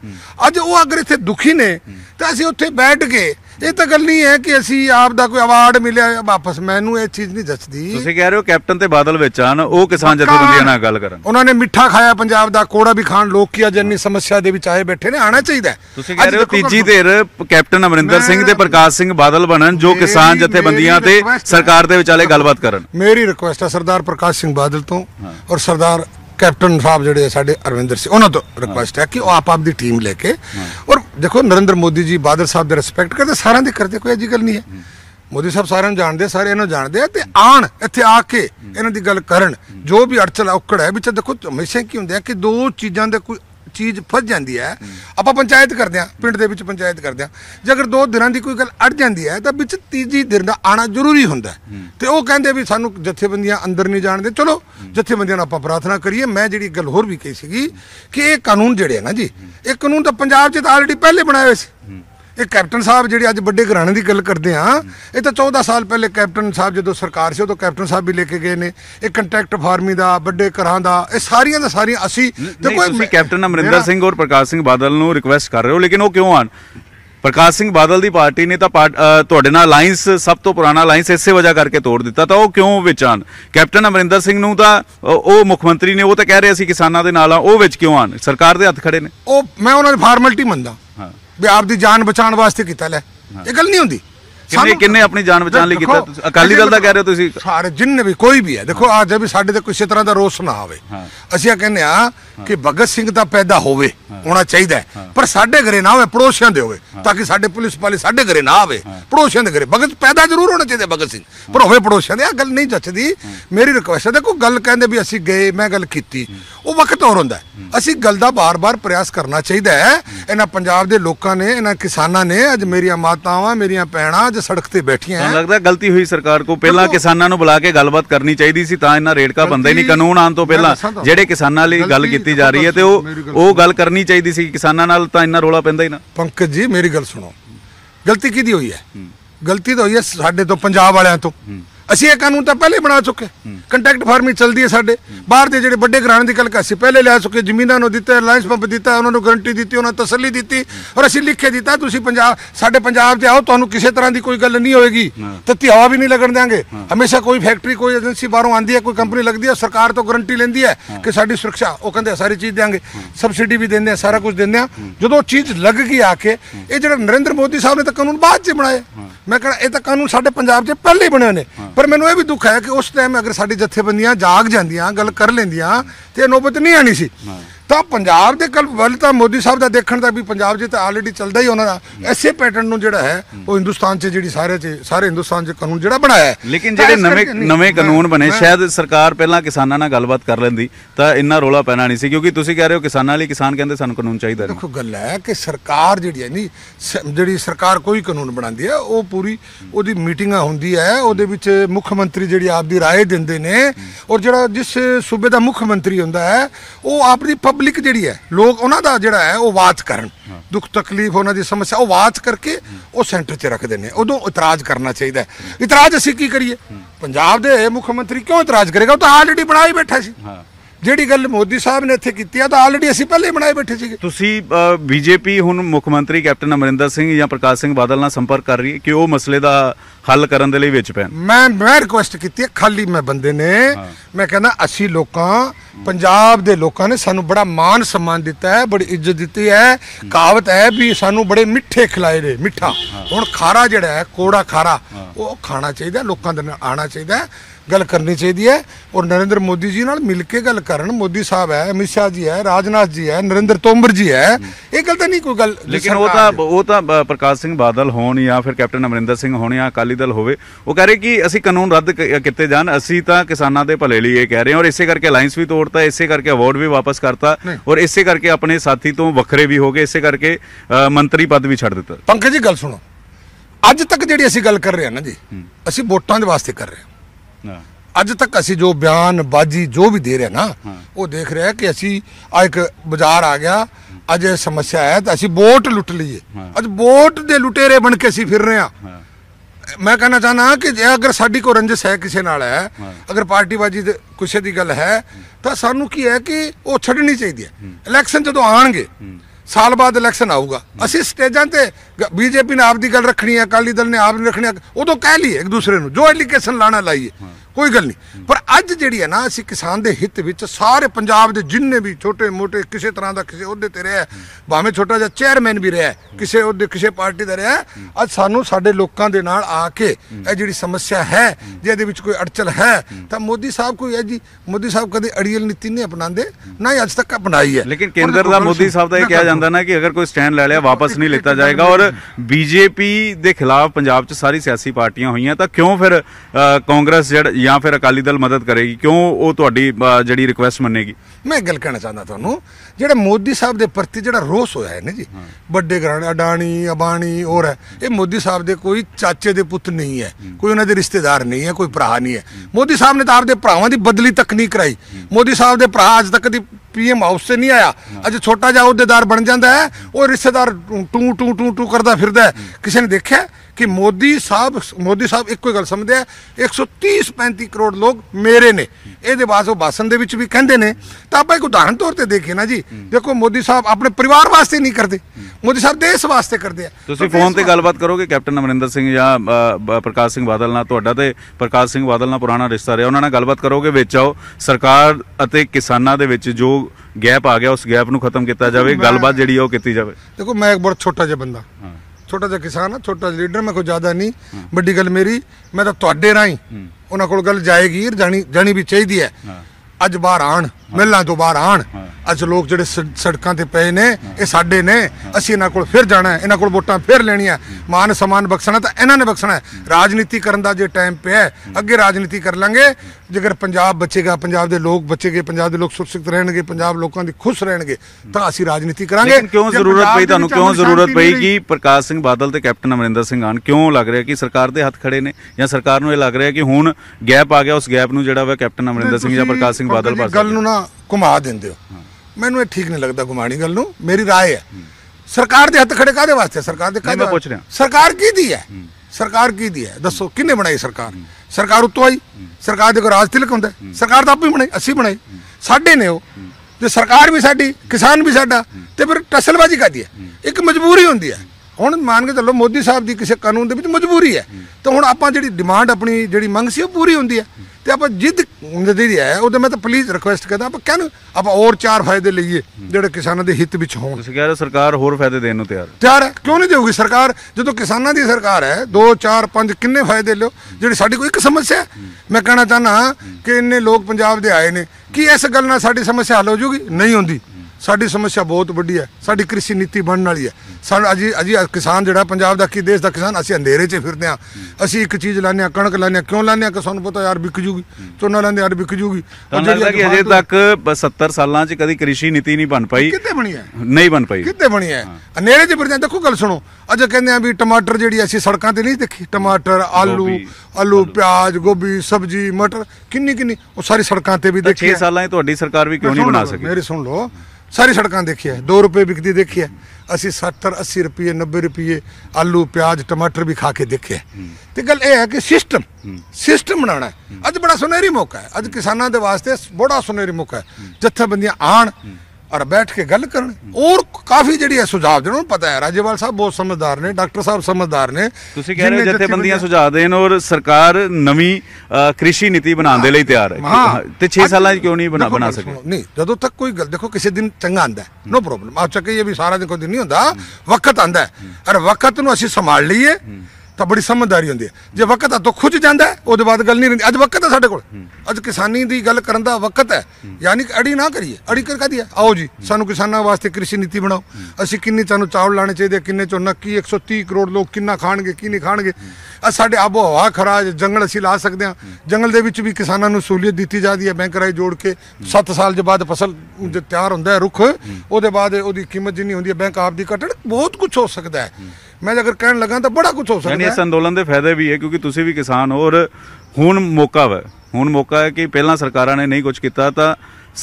ਅੱਜ ਉਹ ਅਗਰ ਇੱਥੇ ਦੁਖੀ ਨੇ ਤਾਂ ਅਸੀਂ ਉੱਥੇ ਬੈਠ ਕੇ ਇਹ ਤਾਂ ਗੱਲ ਨਹੀਂ ਹੈ ਕਿ ਅਸੀਂ ਆਪ ਦਾ ਕੋਈ ਅਵਾਰਡ ਮਿਲਿਆ ਵਾਪਸ ਮੈਨੂੰ ਇਹ ਚੀਜ਼ ਨਹੀਂ ਦੱਸਦੀ ਤੁਸੀਂ ਕਹਿ ਰਹੇ ਹੋ ਕੈਪਟਨ ਤੇ ਬਾਦਲ ਵਿੱਚ ਹਨ ਉਹ ਕਿਸਾਨ ਜਥੇਬੰਦੀਆਂ ਨਾਲ ਗੱਲ ਕਰਨ ਉਹਨਾਂ ਨੇ ਮਿੱਠਾ ਖਾਇਆ ਪੰਜਾਬ ਦਾ ਕੋੜਾ ਵੀ ਖਾਣ ਲੋਕ ਕੀ ਜੰਨੀ ਸਮੱਸਿਆ ਦੇ ਵਿੱਚ ਆਏ ਬੈਠੇ ਨੇ ਆਣਾ ਚਾਹੀਦਾ ਤੁਸੀਂ ਕਹਿ ਰਹੇ ਹੋ ਤੀਜੀ ਧਿਰ ਕੈਪਟਨ ਅਮਰਿੰਦਰ ਸਿੰਘ ਤੇ ਪ੍ਰਕਾਸ਼ ਸਿੰਘ ਬਾਦਲ ਬਣਨ ਜੋ ਕਿਸਾਨ ਜਥੇਬੰਦੀਆਂ ਤੇ ਸਰਕਾਰ ਦੇ ਵਿਚਾਲੇ ਗੱਲਬਾਤ ਕਰਨ ਮੇਰੀ ਰਿਕੁਐਸਟ ਹੈ ਸਰਦਾਰ ਪ੍ਰਕਾਸ਼ ਸਿੰਘ ਬਾਦਲ ਤੋਂ ਔਰ ਸਰਦਾਰ ਕੈਪਟਨ ਸਾਹਿਬ ਜਿਹੜੇ ਸਾਡੇ ਅਰਵਿੰਦਰ ਸਿੰਘ ਉਹਨਾਂ ਤੋਂ ਰਿਕਵੈਸਟ ਹੈ ਕਿ ਉਹ ਆਪ ਆਪ ਦੀ ਟੀਮ ਲੈ ਕੇ ਔਰ ਦੇਖੋ ਨਰਿੰਦਰ ਮੋਦੀ ਜੀ ਬਾਦਲ ਸਾਹਿਬ ਦੇ ਰਿਸਪੈਕਟ ਕਰਦੇ ਸਾਰਿਆਂ ਦੇ ਕਰਦੇ ਕੋਈ ਅਜੀ ਗੱਲ ਨਹੀਂ ਹੈ ਮੋਦੀ ਸਾਹਿਬ ਸਾਰਿਆਂ ਨੂੰ ਜਾਣਦੇ ਸਾਰੇ ਇਹਨਾਂ ਜਾਣਦੇ ਆ ਤੇ ਆਣ ਇੱਥੇ ਆ ਕੇ ਇਹਨਾਂ ਦੀ ਗੱਲ ਕਰਨ ਜੋ ਵੀ ਅੜਚਲ ਔਕੜ ਹੈ ਵਿੱਚ ਦੇਖੋ ਹਮੇਸ਼ਾ ਕੀ ਹੁੰਦਾ ਕਿ ਦੋ ਚੀਜ਼ਾਂ ਦੇ ਕੋਈ ਚੀਜ਼ ਫਸ ਜਾਂਦੀ ਹੈ ਆਪਾਂ ਪੰਚਾਇਤ ਕਰਦੇ ਆ ਪਿੰਡ ਦੇ ਵਿੱਚ ਪੰਚਾਇਤ ਕਰਦੇ ਆ ਜੇ ਅਗਰ ਦੋ ਦਿਨਾਂ ਦੀ ਕੋਈ ਗੱਲ ਅੜ ਜਾਂਦੀ ਹੈ ਤਾਂ ਵਿੱਚ ਤੀਜੀ ਦਿਨ ਦਾ ਆਣਾ ਜ਼ਰੂਰੀ ਹੁੰਦਾ ਤੇ ਉਹ ਕਹਿੰਦੇ ਵੀ ਸਾਨੂੰ ਜਥੇਬੰਦੀਆਂ ਅੰਦਰ ਨਹੀਂ ਜਾਣਦੇ ਚਲੋ ਜਥੇਬੰਦੀਆਂ ਨਾਲ ਆਪਾਂ ਪ੍ਰਾਰਥਨਾ ਕਰੀਏ ਮੈਂ ਜਿਹੜੀ ਗੱਲ ਹੋਰ ਵੀ ਕਹੀ ਸੀਗੀ ਕਿ ਇਹ ਕਾਨੂੰਨ ਜਿਹੜੇ ਹਨ ਨਾ ਜੀ ਇਹ ਕਾਨੂੰਨ ਤਾਂ ਪੰਜਾਬ 'ਚ ਤਾਂ ਆਲਰੇਡੀ ਪਹਿਲੇ ਬਣਾਏ ਹੋਏ ਸੀ ਇਹ ਕੈਪਟਨ ਸਾਹਿਬ ਜਿਹੜੇ ਅੱਜ ਵੱਡੇ ਘਰਾਣੇ ਦੀ ਗੱਲ ਕਰਦੇ ਆ ਇਹ ਤਾਂ 14 ਸਾਲ ਪਹਿਲੇ ਕੈਪਟਨ ਸਾਹਿਬ ਜਦੋਂ ਸਰਕਾਰ ਸੀ ਉਦੋਂ ਕੈਪਟਨ ਸਾਹਿਬ ਵੀ ਲੈ ਕੇ ਗਏ ਨੇ ਇਹ ਕੰਟਰੈਕਟ ਫਾਰਮੀ ਦਾ ਵੱਡੇ ਘਰਾਂ ਦਾ ਇਹ ਸਾਰੀਆਂ ਦਾ ਸਾਰੀਆਂ ਅਸੀਂ ਦੇਖੋ ਤੁਸੀਂ ਕੈਪਟਨ ਅਮਰਿੰਦਰ ਸਿੰਘ ਔਰ ਪ੍ਰਕਾਸ਼ ਸਿੰਘ ਬਾਦਲ ਨੂੰ ਰਿਕੁਐਸਟ ਕਰ ਰਹੇ ਹੋ ਲੇਕਿਨ ਉਹ ਕਿਉਂ ਆਣ ਪ੍ਰਕਾਸ਼ ਸਿੰਘ ਬਾਦਲ ਦੀ ਪਾਰਟੀ ਨੇ ਤਾਂ ਤੁਹਾਡੇ ਨਾਲ ਅਲਾਈਅੰਸ ਸਭ ਤੋਂ ਪੁਰਾਣਾ ਅਲਾਈਅੰਸ ਇਸੇ ਵਜ੍ਹਾ ਕਰਕੇ ਤੋੜ ਦਿੱਤਾ ਤਾਂ ਉਹ ਕਿਉਂ ਵਿੱਚ ਆਣ ਕੈਪਟਨ ਅਮਰਿੰਦਰ ਸਿੰਘ ਨੂੰ ਤਾਂ ਉਹ ਮੁੱਖ ਮੰਤਰੀ ਨੇ ਉਹ ਤਾਂ ਕਹਿ ਰਹੇ ਸੀ ਕਿਸਾਨਾਂ ਦੇ ਨਾਲ ਆ ਉਹ ਵਿੱਚ ਕਿਉਂ ਆਣ ਸਰਕਾਰ ਦੇ ਹੱਥ ਖੜੇ ਨੇ ਉਹ ਮੈਂ ਉਹਨਾਂ ਦੀ ਫਾਰਮੈਲਿਟੀ ਮੰਨਦਾ ਹਾਂ ਵੀ ਆਪ ਦੀ ਜਾਨ ਬਚਾਉਣ ਵਾਸਤੇ ਕੀਤਾ ਲੈ ਇਹ ਗੱਲ ਨਹੀਂ ਹੁੰਦੀ ਕਿੰਨੇ ਕਿੰਨੇ ਆਪਣੀ ਜਾਨ ਬਚਾਉਣ ਲਈ ਕੀਤਾ ਤੁਸੀਂ ਅਕਾਲੀ ਦਲ ਦਾ ਕਹਿ ਰਹੇ ਹੋ ਤੁਸੀਂ ਸਾਰੇ ਜਿੰਨੇ ਵੀ ਕੋਈ ਵੀ ਹੈ ਦੇਖੋ ਆ ਜੇ ਵੀ ਸਾਡੇ ਤੇ ਕਿਸੇ ਤਰ੍ਹਾਂ ਦਾ ਰੋਸ ਨਾ ਆਵੇ ਅਸੀਂ ਆ ਕਹਿੰਦੇ ਆ ਕਿ ਭਗਤ ਸਿੰਘ ਦਾ ਪੈਦਾ ਹੋਵੇ ਹੋਣਾ ਚਾਹੀਦਾ ਪਰ ਸਾਡੇ ਘਰੇ ਨਾ ਹੋਵੇ ਪੜੋਸੀਆਂ ਦੇ ਹੋਵੇ ਤਾਂ ਕਿ ਸਾਡੇ ਪੁਲਿਸ ਵਾਲੇ ਸਾਡੇ ਘਰੇ ਨਾ ਆਵੇ ਪੜੋਸੀਆਂ ਦੇ ਘਰੇ ਭਗਤ ਪੈਦਾ ਜ਼ਰੂਰ ਹੋਣਾ ਚਾਹੀਦਾ ਭਗਤ ਸਿੰਘ ਪਰ ਹੋਵੇ ਪੜੋਸੀਆਂ ਦੇ ਆ ਗੱਲ ਨਹੀਂ ਜੱਚਦੀ ਮੇਰੀ ਰਿਕੁਐਸਟ ਹੈ ਦੇਖੋ ਗੱਲ ਕਹਿੰਦੇ ਵੀ ਅਸੀਂ ਗਏ ਮੈਂ ਗੱਲ ਕੀਤੀ ਉਹ ਵਕਤ ਹੋਰ ਹੁੰਦਾ ਅਸੀਂ ਗੱਲ ਦਾ ਬਾਰ-ਬਾਰ ਪ੍ਰਯਾਸ ਕਰਨਾ ਚਾਹੀਦਾ ਹੈ ਇਹਨਾਂ ਪੰਜਾਬ ਦੇ ਲੋਕਾਂ ਨੇ ਇਹਨਾਂ ਕਿਸਾਨਾਂ ਨੇ ਅੱਜ ਮੇਰੀਆਂ ਮਾਤਾਵਾਂ ਮੇਰੀਆਂ ਭੈਣਾਂ ਅੱਜ ਸੜਕ ਤੇ ਬੈਠੀਆਂ ਹੈ ਤੁਹਾਨੂੰ ਲੱਗਦਾ ਗਲਤੀ ਹੋਈ ਸਰਕਾਰ ਕੋ ਪਹਿਲਾਂ ਕਿਸਾਨਾਂ ਨੂੰ ਬੁਲਾ ਕੇ ਗੱਲਬਾਤ ਕਰਨੀ ਚਾਹੀਦੀ ਸੀ ਤਾਂ ਇਹਨਾਂ ਰੇੜਕਾ ਬੰਦਾ ਹੀ ਨਹੀਂ ਕਾਨੂੰਨ ਆਉਣ ਤੋਂ ਪਹਿਲਾਂ ਜਿਹੜੇ ਕਿਸਾਨਾਂ ਲਈ ਗੱਲ ਕੀਤੀ ਜਾ ਰਹੀ ਹੈ ਤੇ ਉਹ ਉਹ ਗੱਲ ਕਰਨੀ ਚਾਹੀਦੀ ਸੀ ਕਿਸਾਨਾਂ ਨਾਲ ਤਾਂ ਇੰਨਾ ਰੋਲਾ ਪੈਂਦਾ ਹੀ ਨਾ ਪੰਕਜ ਜੀ ਮੇਰੀ ਗੱਲ ਸੁਣੋ ਗਲਤੀ ਕਿਹਦੀ ਹੋਈ ਹੈ ਗਲਤੀ ਤਾਂ ਹੋਈ ਹੈ ਸਾਡੇ ਤੋਂ ਪੰਜਾਬ ਵਾਲਿਆਂ ਤੋਂ ਅਸੀਂ ਇਹ ਕਾਨੂੰਨ ਤਾਂ ਪਹਿਲੇ ਬਣਾ ਚੁੱਕੇ ਕੰਟੈਕਟ ਫਾਰਮਿੰਗ ਚੱਲਦੀ ਹੈ ਸਾਡੇ ਬਾਹਰ ਦੇ ਜਿਹੜੇ ਵੱਡੇ ਘਰਾਣੇ ਦੀ ਕਰ ਸੀ ਪਹਿਲੇ ਲੈ ਚੁੱਕੇ ਜ਼ਮੀਨਾਂ ਨੂੰ ਦਿੱਤਾ ਅਲਾਈਅੰਸ ਪੰਪ ਦਿੱਤਾ ਉਹਨਾਂ ਨੂੰ ਗਾਰੰਟੀ ਦਿੱਤੀ ਉਹਨਾਂ ਤਸੱਲੀ ਦਿੱਤੀ ਔਰ ਅਸੀਂ ਲਿਖ ਕੇ ਦਿੱਤਾ ਤੁਸੀਂ ਪੰਜਾਬ ਸਾਡੇ ਪੰਜਾਬ ਤੇ ਆਓ ਤੁਹਾਨੂੰ ਕਿਸੇ ਤਰ੍ਹਾਂ ਦੀ ਕੋਈ ਗੱਲ ਨਹੀਂ ਹੋਏਗੀ ਤੱਤੀ ਹਵਾ ਵੀ ਨਹੀਂ ਲੱਗਣ ਦੇਾਂਗੇ ਹਮੇਸ਼ਾ ਕੋਈ ਫੈਕਟਰੀ ਕੋਈ ਏਜੰਸੀ ਬਾਹਰੋਂ ਆਂਦੀ ਹੈ ਕੋਈ ਕੰਪਨੀ ਲੱਗਦੀ ਹੈ ਸਰਕਾਰ ਤੋਂ ਗਾਰੰਟੀ ਲੈਂਦੀ ਹੈ ਕਿ ਸਾਡੀ ਸੁਰੱਖਿਆ ਉਹ ਕਹਿੰਦੇ ਸਾਰੀ ਚੀਜ਼ ਦੇਾਂਗੇ ਸਬਸਿਡੀ ਵੀ ਦਿੰਦੇ ਆ ਸਾਰਾ ਕੁਝ ਦਿੰਦੇ ਆ ਜਦੋਂ ਚੀਜ਼ ਲੱਗ ਗਈ ਆ ਕੇ ਇਹ ਜਿਹੜਾ ਨਰਿੰਦਰ ਮੋਦੀ ਸਾਹਿਬ ਨੇ ਤਾਂ ਕਾਨੂੰਨ ਬਾਅਦ 'ਚ ਬਣਾਏ ਮੈਂ ਕਹਿੰਦਾ ਇਹ ਤਾਂ ਕਾਨੂੰਨ ਸਾਡੇ ਪੰਜਾਬ 'ਚ ਪਹਿਲੇ ਹੀ ਬਣੇ ਨੇ ਪਰ ਮੈਨੂੰ ਇਹ ਵੀ ਦੁੱਖ ਹੈ ਕਿ ਉਸ ਟਾਈਮ ਅਗਰ ਸਾਡੀ ਜਥੇਬੰਦੀਆਂ ਜਾਗ ਜਾਂਦੀਆਂ ਗੱਲ ਕਰ ਲੈਂਦੀਆਂ ਤੇ ਨੋਬਤ ਨਹੀਂ ਆਣੀ ਸੀ ਤਾਂ ਪੰਜਾਬ ਦੇ ਕੱਲ ਵੱਲ ਤਾਂ ਮੋਦੀ ਸਾਹਿਬ ਦਾ ਦੇਖਣ ਦਾ ਵੀ ਪੰਜਾਬ 'ਚ ਤਾਂ ਆਲਰੇਡੀ ਚੱਲਦਾ ਹੀ ਉਹਨਾਂ ਦਾ ਐਸੇ ਪੈਟਰਨ ਨੂੰ ਜਿਹੜਾ ਹੈ ਉਹ ਹਿੰਦੁਸਤਾਨ 'ਚ ਜਿਹੜੀ ਸਾਰੇ 'ਚ ਸਾਰੇ ਹਿੰਦੁਸਤਾਨ 'ਚ ਕਾਨੂੰਨ ਜਿਹੜਾ ਬਣਾਇਆ ਲੇਕਿਨ ਜਿਹੜੇ ਨਵੇਂ ਨਵੇਂ ਕਾਨੂੰਨ ਬਣੇ ਸ਼ਾਇਦ ਸਰਕਾਰ ਪਹਿਲਾਂ ਕਿਸਾਨਾਂ ਨਾਲ ਗੱਲਬਾਤ ਕਰ ਲੈਂਦੀ ਤਾਂ ਇੰਨਾ ਰੋਲਾ ਪੈਣਾ ਨਹੀਂ ਸੀ ਕਿਉਂਕਿ ਤੁਸੀਂ ਕਹਿ ਰਹੇ ਹੋ ਕਿਸਾਨਾਂ ਲਈ ਕਿਸਾਨ ਕਹਿੰਦੇ ਸਾਨੂੰ ਕਾਨੂੰਨ ਚਾਹੀਦਾ ਨਹੀਂ ਦੇਖੋ ਗੱਲ ਹੈ ਕਿ ਸਰਕਾਰ ਜਿਹੜੀ ਹੈ ਨਹੀਂ ਜਿਹੜੀ ਸਰਕਾਰ ਕੋਈ ਕਾਨੂੰਨ ਬਣਾਉਂਦੀ ਹੈ ਉਹ ਪੂਰੀ ਉਹਦੀ ਮੀਟਿੰਗਾਂ ਹੁੰਦੀ ਹੈ ਉਹਦੇ ਵਿੱਚ ਮੁੱਖ ਮੰਤਰੀ ਜਿਹੜੀ ਦੀ رائے ਦਿੰਦੇ ਨੇ ਔਰ ਜਿਹੜਾ ਜਿਸ ਸੂਬੇ ਦਾ ਮੁੱਖ ਮੰਤਰੀ ਹੁੰਦਾ ਹੈ ਉਹ ਆਪਣੀ ਪਬਲਿਕ ਜਿਹੜੀ ਹੈ ਲੋਕ ਉਹਨਾਂ ਦਾ ਜਿਹੜਾ ਹੈ ਉਹ ਬਾਤ ਕਰਨ ਦੁੱਖ ਤਕਲੀਫ ਉਹਨਾਂ ਦੀ ਸਮੱਸਿਆ ਉਹ ਬਾਤ ਕਰਕੇ ਉਹ ਸੈਂਟਰ 'ਚ ਰੱਖਦੇ ਨੇ ਉਦੋਂ ਇਤਰਾਜ਼ ਕਰਨਾ ਚਾਹੀਦਾ ਇਤਰਾਜ਼ ਅਸੀਂ ਕੀ ਕਰੀਏ ਪੰਜਾਬ ਦੇ ਮੁੱਖ ਮੰਤਰੀ ਕਿਉਂ ਇਤਰਾਜ਼ ਕਰੇਗਾ ਉਹ ਤਾਂ ਆਲਰੇਡੀ ਬਣਾਈ ਬੈਠਾ ਸੀ ਜਿਹੜੀ ਗੱਲ ਮੋਦੀ ਸਾਹਿਬ ਨੇ ਇੱਥੇ ਕੀਤੀ ਆ ਤਾਂ ਆਲਰੇਡੀ ਅਸੀਂ ਪਹਿਲੇ ਬਣਾਏ ਬੈਠੇ ਸੀਗੇ ਤੁਸੀਂ ਬੀਜੇਪੀ ਹੁਣ ਮੁੱਖ ਮੰਤਰੀ ਕੈਪਟਨ ਅਮਰਿੰਦਰ ਸਿੰਘ ਜਾਂ ਪ੍ਰਕਾਸ਼ ਸਿੰਘ ਬਾਦਲ ਨਾਲ ਸੰਪਰਕ ਕਰ ਰਹੀ ਹੈ ਕਿ ਉਹ ਮਸਲੇ ਦਾ ਹੱਲ ਕਰਨ ਦੇ ਲਈ ਵਿੱਚ ਪੈਣ ਮੈਂ ਮੈਂ ਰਿਕੁਐਸਟ ਕੀਤੀ ਹੈ ਖਾਲੀ ਮੈਂ ਬੰਦੇ ਨੇ ਮੈਂ ਕਹਿੰਦਾ ਅਸੀਂ ਲੋਕਾਂ ਪੰਜਾਬ ਦੇ ਲੋਕਾਂ ਨੇ ਸਾਨੂੰ ਬੜਾ ਮਾਨ ਸਨਮਾਨ ਦਿੱਤਾ ਹੈ ਬੜੀ ਇੱਜ਼ਤ ਦਿੱਤੀ ਹੈ ਕਹਾਵਤ ਹੈ ਵੀ ਸਾਨੂੰ ਬੜੇ ਮਿੱਠੇ ਖਿਲਾਏ ਨੇ ਮਿੱਠਾ ਹੁਣ ਖਾਰਾ ਜਿਹੜਾ ਹੈ ਕੋੜਾ ਖਾਰਾ ਉਹ ਖਾਣਾ ਚਾਹੀਦਾ ਲੋਕਾਂ ਦੇ ਨਾਲ ਆਣਾ ਚਾਹੀਦਾ ਗੱਲ ਕਰਨੀ ਚਾਹੀਦੀ ਹੈ ਔਰ ਨਰਿੰਦਰ ਮੋਦੀ ਜੀ ਨਾਲ ਮਿਲ ਕੇ ਗੱਲ ਕਰਨ ਮੋਦੀ ਸਾਹਿਬ ਹੈ ਅਮਿਤ ਸ਼ਾਹ ਜੀ ਹੈ ਰਾਜਨਾਥ ਜੀ ਹੈ ਨਰਿੰਦਰ ਤੋਮਰ ਜੀ ਹੈ ਇਹ ਗੱਲ ਤਾਂ ਨਹੀਂ ਕੋਈ ਗੱਲ ਲੇਕਿਨ ਉਹ ਤਾਂ ਉਹ ਤਾਂ ਪ੍ਰਕਾਸ਼ ਸਿੰਘ ਬਾਦਲ ਹੋਣ ਜਾਂ ਫਿਰ ਕੈਪਟਨ ਅਮਰਿੰਦਰ ਸਿੰਘ ਹੋਣ ਜਾਂ ਅਕਾਲੀ ਦਲ ਹੋਵੇ ਉਹ ਕਹ ਰਹੇ ਕਿ ਅਸੀਂ ਕਾਨੂੰਨ ਰੱਦ ਕੀਤੇ ਜਾਣ ਅਸੀਂ ਤਾਂ ਕਿਸਾਨਾਂ ਦੇ ਭਲੇ ਲਈ ਇਹ ਕਹਿ ਰਹੇ ਹਾਂ ਔਰ ਇਸੇ ਕਰਕੇ ਅਲਾਈਅੰਸ ਵੀ ਤੋੜਤਾ ਇਸੇ ਕਰਕੇ ਅਵਾਰਡ ਵੀ ਵਾਪਸ ਕਰਤਾ ਔਰ ਇਸੇ ਕਰਕੇ ਆਪਣੇ ਸਾਥੀ ਤੋਂ ਵੱਖਰੇ ਵੀ ਹੋ ਗਏ ਇਸੇ ਕਰਕੇ ਮੰਤਰੀ ਪਦ ਵੀ ਛੱਡ ਦਿੱਤਾ ਪੰਕਜ ਜੀ ਗੱਲ ਸੁਣੋ ਅੱਜ ਤੱਕ ਜਿਹੜੀ ਅਸੀਂ ਗੱਲ ਕਰ ਰਹੇ ਹਾਂ ਨਾ ਜੀ ਅਸੀਂ ਵੋਟਾਂ ਦੇ ਵਾਸਤੇ ਕਰ ਰਹੇ ਹਾਂ ਅੱਜ ਤੱਕ ਅਸੀਂ ਜੋ ਬਿਆਨ ਬਾਜੀ ਜੋ ਵੀ ਦੇ ਰਹੇ ਨਾ ਉਹ ਦੇਖ ਰਿਹਾ ਕਿ ਅਸੀਂ ਆ ਇੱਕ ਬਾਜ਼ਾਰ ਆ ਗਿਆ ਅੱਜ ਇਹ ਸਮੱਸਿਆ ਹੈ ਤਾਂ ਅਸੀਂ ਵੋਟ ਲੁੱਟ ਲਈਏ ਅੱਜ ਵੋਟ ਦੇ ਲੁਟੇਰੇ ਬਣ ਕੇ ਅਸੀਂ ਫਿਰ ਰਹੇ ਆ ਮੈਂ ਕਹਿਣਾ ਚਾਹਨਾ ਕਿ ਜੇ ਅਗਰ ਸਾਡੀ ਕੋ ਰੰਜਸ ਹੈ ਕਿਸੇ ਨਾਲ ਹੈ ਅਗਰ ਪਾਰਟੀ ਬਾਜੀ ਦੇ ਕਿਸੇ ਦੀ ਗੱਲ ਹੈ ਤਾਂ ਸਾਨੂੰ ਕੀ ਹੈ ਕਿ ਉਹ ਛੱਡਣੀ ਚਾਹੀਦੀ ਹੈ ਇਲੈਕਸ਼ਨ ਜਦੋਂ ਆਣਗੇ ਸਾਲ ਬਾਅਦ ਇਲੈਕਸ਼ਨ ਆਊਗਾ ਅਸੀਂ ਸਟੇਜਾਂ ਤੇ ਬੀਜੇਪੀ ਨੇ ਆਪਦੀ ਗੱਲ ਰੱਖਣੀ ਹੈ ਅਕਾਲੀ ਦਲ ਨੇ ਆਪ ਨਹੀਂ ਰੱਖਣੀ ਉਦੋਂ ਕਹਿ ਲਈਏ ਇੱਕ ਦੂਸਰੇ ਨੂੰ ਜੋ ਐਲੀਗੇਸ਼ਨ ਲਾਣਾ ਲਾਈਏ ਕੋਈ ਗੱਲ ਨਹੀਂ ਪਰ ਅੱਜ ਜਿਹੜੀ ਹੈ ਨਾ ਅਸੀਂ ਕਿਸਾਨ ਦੇ ਹਿੱਤ ਵਿੱਚ ਸਾਰੇ ਪੰਜਾਬ ਦੇ ਜਿੰਨੇ ਵੀ ਛੋਟੇ ਮੋਟੇ ਕਿਸੇ ਤਰ੍ਹਾਂ ਦਾ ਕਿਸੇ ਉਹਦੇ ਤੇ ਰਿਹਾ ਭਾਵੇਂ ਛੋਟਾ ਜਿਹਾ ਚੇਅਰਮੈਨ ਵੀ ਰਿਹਾ ਕਿਸੇ ਉਹਦੇ ਕਿਸੇ ਪਾਰਟੀ ਦਾ ਰਿਹਾ ਅੱਜ ਸਾਨੂੰ ਸਾਡੇ ਲੋਕਾਂ ਦੇ ਨਾਲ ਆ ਕੇ ਇਹ ਜਿਹੜੀ ਸਮੱਸਿਆ ਹੈ ਜੇ ਇਹਦੇ ਵਿੱਚ ਕੋਈ ਅੜਚਲ ਹੈ ਤਾਂ ਮੋਦੀ ਸਾਹਿਬ ਕੋਈ ਹੈ ਜੀ ਮੋਦੀ ਸਾਹਿਬ ਕਦੇ ਅੜੀਅਲ ਨੀਤੀ ਨਹੀਂ ਅਪਣਾਉਂਦੇ ਨਾ ਹੀ ਅੱਜ ਤੱਕ ਅਪਣਾਈ ਹੈ ਲੇਕਿਨ ਕੇਂਦਰ ਦਾ ਮੋਦੀ ਸਾਹਿਬ ਦਾ ਇਹ ਕਿਹਾ ਜਾਂਦਾ ਨਾ ਕਿ ਅਗਰ ਕੋਈ ਸਟੈਂਡ ਲੈ ਲਿਆ ਵਾਪਸ ਨਹੀਂ ਲਿੱਤਾ ਜਾਏਗਾ ਔਰ ਬੀਜੇਪੀ ਦੇ ਖਿਲਾਫ ਪੰਜਾਬ 'ਚ ਸਾਰੀ ਸਿਆਸੀ ਪਾਰਟੀਆਂ ਹੋਈਆਂ ਤਾਂ ਕਿਉਂ ਫਿਰ ਕਾਂਗਰਸ ਜਿਹੜਾ ਜਾਂ ਫਿਰ ਅਕਾਲੀ ਦਲ ਮਦਦ ਕਰੇਗੀ ਕਿਉਂ ਉਹ ਤੁਹਾਡੀ ਜਿਹੜੀ ਰਿਕੁਐਸਟ ਮੰਨੇਗੀ ਮੈਂ ਗੱਲ ਕਹਿਣਾ ਚਾਹੁੰਦਾ ਤੁਹਾਨੂੰ ਜਿਹੜਾ ਮੋਦੀ ਸਾਹਿਬ ਦੇ ਪ੍ਰਤੀ ਜਿਹੜਾ ਰੋਸ ਹੋਇਆ ਹੈ ਨਾ ਜੀ ਵੱਡੇ ਘਰਾਣੇ ਅਡਾਣੀ ਅਬਾਣੀ ਹੋਰ ਹੈ ਇਹ ਮੋਦੀ ਸਾਹਿਬ ਦੇ ਕੋਈ ਚਾਚੇ ਦੇ ਪੁੱਤ ਨਹੀਂ ਹੈ ਕੋਈ ਉਹਨਾਂ ਦੇ ਰਿਸ਼ਤੇਦਾਰ ਨਹੀਂ ਹੈ ਕੋਈ ਭਰਾ ਨਹੀਂ ਹੈ ਮੋਦੀ ਸਾਹਿਬ ਨੇ ਤਾਂ ਆਪਦੇ ਭਰਾਵਾਂ ਦੀ ਬਦਲੀ ਤੱਕ ਨਹੀਂ ਕਰਾਈ ਮੋਦੀ ਸਾਹਿਬ ਦੇ ਭਰਾ ਅੱਜ ਤੱਕ ਦੀ ਪੀਐਮ ਹਾਊਸ ਤੇ ਨਹੀਂ ਆਇਆ ਅੱਜ ਛੋਟਾ ਜਿਹਾ ਅਹੁਦੇਦਾਰ ਬਣ ਜਾਂਦਾ ਹੈ ਉਹ ਰਿਸ਼ਤੇਦਾਰ ਟੂ ਟੂ ਟੂ ਟੂ ਕਰਦਾ ਫਿਰਦਾ ਕਿਸੇ ਨੇ ਦੇਖਿਆ ਕਿ ਮੋਦੀ ਸਾਹਿਬ ਮੋਦੀ ਸਾਹਿਬ ਇੱਕੋ ਹੀ ਗੱਲ ਸਮਝਦੇ ਆ 130 35 ਕਰੋੜ ਲੋਕ ਮੇਰੇ ਨੇ ਇਹਦੇ ਬਾਅਦ ਉਹ ਬਾਸਨ ਦੇ ਵਿੱਚ ਵੀ ਕਹਿੰਦੇ ਨੇ ਤਾਂ ਆਪਾਂ ਇੱਕ ਉਦਾਹਰਨ ਤੌਰ ਤੇ ਦੇਖੀਏ ਨਾ ਜੀ ਦੇਖੋ ਮੋਦੀ ਸਾਹਿਬ ਆਪਣੇ ਪਰਿਵਾਰ ਵਾਸਤੇ ਨਹੀਂ ਕਰਦੇ ਮੋਦੀ ਸਾਹਿਬ ਦੇਸ਼ ਵਾਸਤੇ ਕਰਦੇ ਆ ਤੁਸੀਂ ਫੋਨ ਤੇ ਗੱਲਬਾਤ ਕਰੋਗੇ ਕੈਪਟਨ ਅਮਰਿੰਦਰ ਸਿੰਘ ਜਾਂ ਪ੍ਰਕਾਸ਼ ਸਿੰਘ ਬਾਦਲ ਨਾਲ ਤੁਹਾਡਾ ਤੇ ਪ੍ਰਕਾਸ਼ ਸਿੰਘ ਬਾਦਲ ਨਾਲ ਪੁਰਾਣਾ ਰਿਸ਼ਤਾ ਰਿਹਾ ਉਹਨਾਂ ਨਾਲ ਗੱਲਬਾਤ ਕਰੋਗੇ ਵਿੱਚ ਆਓ ਸਰਕਾਰ ਅਤੇ ਕਿਸਾਨਾਂ ਦੇ ਵਿੱਚ ਜੋ ਗੈਪ ਆ ਗਿਆ ਉਸ ਗੈਪ ਨੂੰ ਖਤਮ ਕੀਤਾ ਜਾਵੇ ਗੱਲਬਾਤ ਜਿਹੜੀ ਉਹ ਕੀਤੀ ਜਾਵੇ ਦੇਖੋ ਮੈਂ ਇੱਕ ਬੜਾ ਛੋਟਾ ਜਿਹਾ ਬੰਦਾ ਹਾਂ ਛੋਟਾ ਜਿਹਾ ਕਿਸਾਨ ਆ ਛੋਟਾ ਜਿਹਾ ਲੀਡਰ ਮੈਂ ਕੋਈ ਜ਼ਿਆਦਾ ਨਹੀਂ ਵੱਡੀ ਗੱਲ ਮੇਰੀ ਮੈਂ ਤਾਂ ਤੁਹਾਡੇ ਰਾਹੀਂ ਉਹਨਾਂ ਕੋਲ ਗੱਲ ਜਾਏਗੀ ਜਾਣੀ ਜਾਣੀ ਵੀ ਚਾਹੀਦੀ ਹੈ ਅੱਜ ਬਾਹਰ ਆਣ ਮਿਲਾਂ ਤੋਂ ਬਾਹਰ ਆਣ ਅੱਜ ਲੋਕ ਜਿਹੜੇ ਸੜਕਾਂ ਤੇ ਪਏ ਨੇ ਇਹ ਸਾਡੇ ਨੇ ਅਸੀਂ ਇਹਨਾਂ ਕੋਲ ਫਿਰ ਜਾਣਾ ਹੈ ਇਹਨਾਂ ਕੋਲ ਵੋਟਾਂ ਫਿਰ ਲੈਣੀਆਂ ਮਾਨ ਸਮਾਨ ਬਖਸ਼ਣਾ ਤਾਂ ਇਹਨਾਂ ਨੇ ਬਖਸ਼ਣਾ ਰਾਜਨੀਤੀ ਕਰਨ ਦਾ ਜੇ ਟਾਈਮ ਪਿਆ ਅੱਗੇ ਰਾਜਨੀਤੀ ਕਰ ਲਾਂਗੇ ਜੇਕਰ ਪੰਜਾਬ ਬਚੇਗਾ ਪੰਜਾਬ ਦੇ ਲੋਕ ਬਚੇਗੇ ਪੰਜਾਬ ਦੇ ਲੋਕ ਸੁਰੱਖਿਅਤ ਰਹਿਣਗੇ ਪੰਜਾਬ ਲੋਕਾਂ ਦੀ ਖੁਸ਼ ਰਹਿਣਗੇ ਤਾਂ ਅਸੀਂ ਰਾਜਨੀਤੀ ਕਰਾਂਗੇ ਕਿਉਂ ਜ਼ਰੂਰਤ ਪਈ ਤੁਹਾਨੂੰ ਕਿਉਂ ਜ਼ਰੂਰਤ ਪਈ ਕਿ ਪ੍ਰਕਾਸ਼ ਸਿੰਘ ਬਾਦਲ ਤੇ ਕੈਪਟਨ ਅਮਰਿੰਦਰ ਸਿੰਘ ਆਣ ਕਿਉਂ ਲੱਗ ਰਿਹਾ ਕਿ ਸਰਕਾਰ ਦੇ ਹੱਥ ਖੜੇ ਨੇ ਜਾਂ ਸਰਕਾਰ ਨੂੰ ਇਹ ਲੱਗ ਰਿਹਾ ਕਿ ਹੁਣ ਗੈਪ ਆ ਗਿਆ ਉਸ ਗੈਪ ਨੂੰ ਜਿਹੜਾ ਵਾ ਕੈਪਟਨ ਅਮਰਿੰਦਰ ਸਿੰਘ ਜਾਂ ਪ੍ਰਕਾਸ਼ ਸਿੰਘ ਸਿੰਘ ਬਾਦਲ ਪਾਸੇ ਗੱਲ ਨੂੰ ਨਾ ਘੁਮਾ ਦਿੰਦੇ ਹੋ ਮੈਨੂੰ ਇਹ ਠੀਕ ਨਹੀਂ ਲੱਗਦਾ ਘੁਮਾਣੀ ਗੱਲ ਨੂੰ ਮੇਰੀ رائے ਹੈ ਸਰਕਾਰ ਦੇ ਹੱਥ ਖੜੇ ਕਾਦੇ ਵਾਸਤੇ ਸਰਕਾਰ ਦੇ ਕਾਦੇ ਮੈਂ ਪੁੱਛ ਰਿਹਾ ਸਰਕਾਰ ਕੀ ਦੀ ਹੈ ਸਰਕਾਰ ਕੀ ਦੀ ਹੈ ਦੱਸੋ ਕਿਹਨੇ ਬਣਾਈ ਸਰਕਾਰ ਸਰਕਾਰ ਉਤੋਂ ਆਈ ਸਰਕਾਰ ਦੇ ਕੋ ਰਾਜ ਤਿਲਕ ਹੁੰਦਾ ਸਰਕਾਰ ਤਾਂ ਹੀ ਬਣਾਈ ਅਸੀਂ ਬਣਾਈ ਸਾਡੇ ਨੇ ਉਹ ਤੇ ਸਰਕਾਰ ਵੀ ਸਾਡੀ ਕਿਸਾਨ ਵੀ ਸਾਡਾ ਤੇ ਫਿਰ ਟਸਲਬਾਜ਼ੀ ਕਰਦੀ ਹੈ ਇੱਕ ਮਜਬੂਰੀ ਹੁੰਦੀ ਹੈ ਹੁਣ ਮੰਨ ਕੇ ਚੱਲੋ ਮੋਦੀ ਸਾਹਿਬ ਦੀ ਕਿਸੇ ਕਾਨੂੰਨ ਦੇ ਵਿੱਚ ਮਜਬੂਰੀ ਹੈ ਤਾਂ ਹੁਣ ਆਪਾਂ ਜਿਹੜੀ ਡਿਮਾਂਡ ਆਪਣੀ ਜਿਹੜੀ ਮੰਗ ਸੀ ਉਹ ਪੂਰੀ ਹੁੰਦੀ ਹੈ ਤੇ ਆਪਾਂ ਜਿੱਦ ਜਿਹੜੀ ਹੈ ਉਹਦੇ ਮੈਂ ਤਾਂ ਪਲੀਜ਼ ਰਿਕੁਐਸਟ ਕਰਦਾ ਆਪਾਂ ਕਹਿਣ ਆਪਾਂ ਹੋਰ ਚਾਰ ਫਾਇਦੇ ਲਈਏ ਜਿਹੜੇ ਕਿਸਾਨਾਂ ਦੇ ਹਿੱਤ ਵਿੱਚ ਹੋਣ ਤੁਸੀਂ ਕਹਿੰਦੇ ਸਰਕਾਰ ਹੋਰ ਫਾਇਦੇ ਦੇਣ ਨੂੰ ਤਿਆਰ ਤਿਆਰ ਹੈ ਕਿਉਂ ਨਹੀਂ ਦੇਊਗੀ ਸਰਕਾਰ ਜਦੋਂ ਕਿਸਾਨਾਂ ਦੀ ਸਰਕਾਰ ਹੈ 2 4 5 ਕਿੰਨੇ ਫਾਇਦੇ ਲਿਓ ਜਿਹੜੀ ਸਾਡੀ ਕੋਈ ਇੱਕ ਸਮੱਸਿਆ ਮੈਂ ਕਹਿਣਾ ਚਾਹਨਾ ਕਿ ਇੰਨੇ ਲੋਕ ਪੰਜਾਬ ਦੇ ਆਏ ਨੇ ਕੀ ਇਸ ਗੱਲ ਨਾਲ ਸਾਡੀ ਸਮੱਸਿਆ ਹੱਲ ਹੋ ਜੂਗੀ ਨਹੀਂ ਹੁੰਦੀ ਸਾਡੀ ਸਮੱਸਿਆ ਬਹੁਤ ਵੱਡੀ ਹੈ ਸਾਡੀ ਕ੍ਰਿਸ਼ੀ ਨੀਤੀ ਬਣਨ ਵਾਲੀ ਹੈ ਸਾਡਾ ਅਜੀ ਅਜੀ ਕਿਸਾਨ ਜਿਹੜਾ ਪੰਜਾਬ ਦਾ ਕੀ ਦੇਸ਼ ਦਾ ਕਿਸਾਨ ਅਸੀਂ ਅੰਧੇਰੇ 'ਚ ਫਿਰਦੇ ਆ ਅਸੀਂ ਇੱਕ ਚੀਜ਼ ਲਾਨੇ ਆ ਕਣਕ ਲਾਨੇ ਆ ਕਿਉਂ ਲਾਨੇ ਆ ਕਿ ਸਾਨੂੰ ਪਤਾ ਯਾਰ ਵਿਕ ਜੂਗੀ ਝੋਨਾ ਲਾਨੇ ਯਾਰ ਵਿਕ ਜੂਗੀ ਲੱਗਦਾ ਕਿ ਅਜੇ ਤੱਕ 70 ਸਾਲਾਂ 'ਚ ਕਦੀ ਕ੍ਰਿਸ਼ੀ ਨੀਤੀ ਨਹੀਂ ਬਣ ਪਾਈ ਕਿੱਥੇ ਬਣੀ ਹੈ ਨਹੀਂ ਬਣ ਪਾਈ ਕਿੱਥੇ ਬਣੀ ਹੈ ਅੰਧੇਰੇ 'ਚ ਫਿਰਦੇ ਦੇਖੋ ਗੱਲ ਸੁਣੋ ਅੱਜ ਕਹਿੰਦੇ ਆ ਵੀ ਟਮਾਟਰ ਜਿਹੜੀ ਅਸੀਂ ਸੜਕਾਂ ਤੇ ਨਹੀਂ ਦੇਖੀ ਟਮਾਟਰ ਆਲੂ ਆਲੂ ਪਿਆਜ਼ ਗੋਭੀ ਸਬਜੀ ਮਟਰ ਕਿੰਨੀ ਕਿੰਨੀ ਉਹ ਸਾਰੀ ਸੜਕਾਂ ਤੇ ਵੀ ਦੇਖੀ 6 ਸਾਲਾਂ 'ਚ ਤੁਹਾਡੀ ਸਰਕਾਰ ਵੀ ਕਿਉਂ ਨਹੀਂ ਬਣਾ ਸਕੀ ਮੇਰੀ ਸੁਣ ਲਓ ਸਾਰੀ ਸੜਕਾਂ ਦੇਖਿਆ 2 ਰੁਪਏ ਵਿਕਦੀ ਦੇਖਿਆ ਅਸੀਂ 70 80 ਰੁਪਏ 90 ਰੁਪਏ ਆਲੂ ਪਿਆਜ਼ ਟਮਾਟਰ ਵੀ ਖਾ ਕੇ ਦੇਖਿਆ ਤੇ ਗੱਲ ਇਹ ਹੈ ਕਿ ਸਿਸਟਮ ਸਿਸਟਮ ਬਣਾਣਾ ਅੱਜ ਬੜਾ ਸੁਨਹਿਰੀ ਮੌਕਾ ਹੈ ਅੱਜ ਕਿਸਾਨਾਂ ਦੇ ਵਾਸਤੇ ਬੜਾ ਸੁਨਹਿਰੀ ਮੌਕਾ ਹੈ ਜਥੇਬੰਦੀਆਂ ਆਣ ਔਰ ਬੈਠ ਕੇ ਗੱਲ ਕਰਨ ਔਰ ਕਾਫੀ ਜਿਹੜੀ ਹੈ ਸੁਝਾਅ ਦੇਣ ਨੂੰ ਪਤਾ ਹੈ ਰਾਜੇਵਾਲ ਸਾਹਿਬ ਬਹੁਤ ਸਮਝਦਾਰ ਨੇ ਡਾਕਟਰ ਸਾਹਿਬ ਸਮਝਦਾਰ ਨੇ ਤੁਸੀਂ ਕਹਿ ਰਹੇ ਜਿੱਥੇ ਬੰਦੀਆਂ ਸੁਝਾਅ ਦੇਣ ਔਰ ਸਰਕਾਰ ਨਵੀਂ ਕ੍ਰਿਸ਼ੀ ਨੀਤੀ ਬਣਾਉਣ ਦੇ ਲਈ ਤਿਆਰ ਹੈ ਤੇ 6 ਸਾਲਾਂ 'ਚ ਕਿਉਂ ਨਹੀਂ ਬਣਾ ਬਣਾ ਸਕੇ ਨਹੀਂ ਜਦੋਂ ਤੱਕ ਕੋਈ ਗੱਲ ਦੇਖੋ ਕਿਸੇ ਦਿਨ ਚੰਗਾ ਆਂਦਾ ਨੋ ਪ੍ਰੋਬਲਮ ਆ ਚੱਕੇ ਇਹ ਵੀ ਸਾਰਾ ਦਿਨ ਕੋਈ ਦਿਨ ਨਹੀਂ ਹੁੰਦਾ ਵਕਤ ਆਂਦਾ ਔਰ ਵਕਤ ਨੂੰ ਅਸੀਂ ਸੰਭਾਲ ਲਈਏ ਤਾਂ ਬੜੀ ਸਮਝਦਾਰੀ ਹੁੰਦੀ ਹੈ ਜੇ ਵਕਤ ਆ ਹੱਥੋਂ ਖੁੱਝ ਜਾਂਦਾ ਉਹਦੇ ਬਾਅਦ ਗੱਲ ਨਹੀਂ ਰਹਿੰਦੀ ਅੱਜ ਵਕਤ ਆ ਸਾਡੇ ਕੋਲ ਅੱਜ ਕਿਸਾਨੀ ਦੀ ਗੱਲ ਕਰਨ ਦਾ ਵਕਤ ਹੈ ਯਾਨੀ ਕਿ ਅੜੀ ਨਾ ਕਰੀਏ ਅੜੀ ਕਰ ਕਾਦੀ ਆਓ ਜੀ ਸਾਨੂੰ ਕਿਸਾਨਾਂ ਵਾਸਤੇ ਕ੍ਰਿਸ਼ੀ ਨੀਤੀ ਬਣਾਓ ਅਸੀਂ ਕਿੰਨੀ ਸਾਨੂੰ ਚਾਵਲ ਲਾਣੇ ਚਾਹੀਦੇ ਕਿੰਨੇ ਝੋਨਾ ਕੀ 130 ਕਰੋੜ ਲੋਕ ਕਿੰਨਾ ਖਾਣਗੇ ਕੀ ਨਹੀਂ ਖਾਣਗੇ ਅ ਸਾਡੇ ਆਬੋ ਹਵਾ ਖਰਾਜ ਜੰਗਲ ਅਸੀਂ ਲਾ ਸਕਦੇ ਹਾਂ ਜੰਗਲ ਦੇ ਵਿੱਚ ਵੀ ਕਿਸਾਨਾਂ ਨੂੰ ਸਹੂਲਤ ਦਿੱਤੀ ਜਾਂਦੀ ਹੈ ਬੈਂਕ ਰਾਏ ਜੋੜ ਕੇ 7 ਸਾਲ ਦੇ ਬਾਅਦ ਫਸਲ ਤਿਆਰ ਹੁੰਦਾ ਹੈ ਰੁੱਖ ਉਹਦੇ ਬਾਅਦ ਉਹਦੀ ਕੀਮਤ ਜਿੰਨੀ ਹੁੰਦੀ ਹੈ ਬੈਂਕ ਆਪ ਦੀ ਕੱਟਣ ਬਹੁਤ ਕੁਝ ਹੋ ਸਕਦਾ ਹੈ ਮੈਂ ਜੇਕਰ ਕਹਿਣ ਲੱਗਾ ਤਾਂ ਬੜਾ ਕੁਝ ਹੋ ਸਕਦਾ ਯਾਨੀ ਇਸ ਅੰਦੋਲਨ ਦੇ ਫਾਇਦੇ ਵੀ ਹੈ ਕਿਉਂਕਿ ਤੁਸੀਂ ਵੀ ਕਿਸਾਨ ਹੋ ਔਰ ਹੁਣ ਮੌਕਾ ਹੈ ਹੁਣ ਮੌਕਾ ਹੈ ਕਿ ਪਹਿਲਾਂ ਸਰਕਾਰਾਂ ਨੇ ਨਹੀਂ ਕੁਝ ਕੀਤਾ ਤਾਂ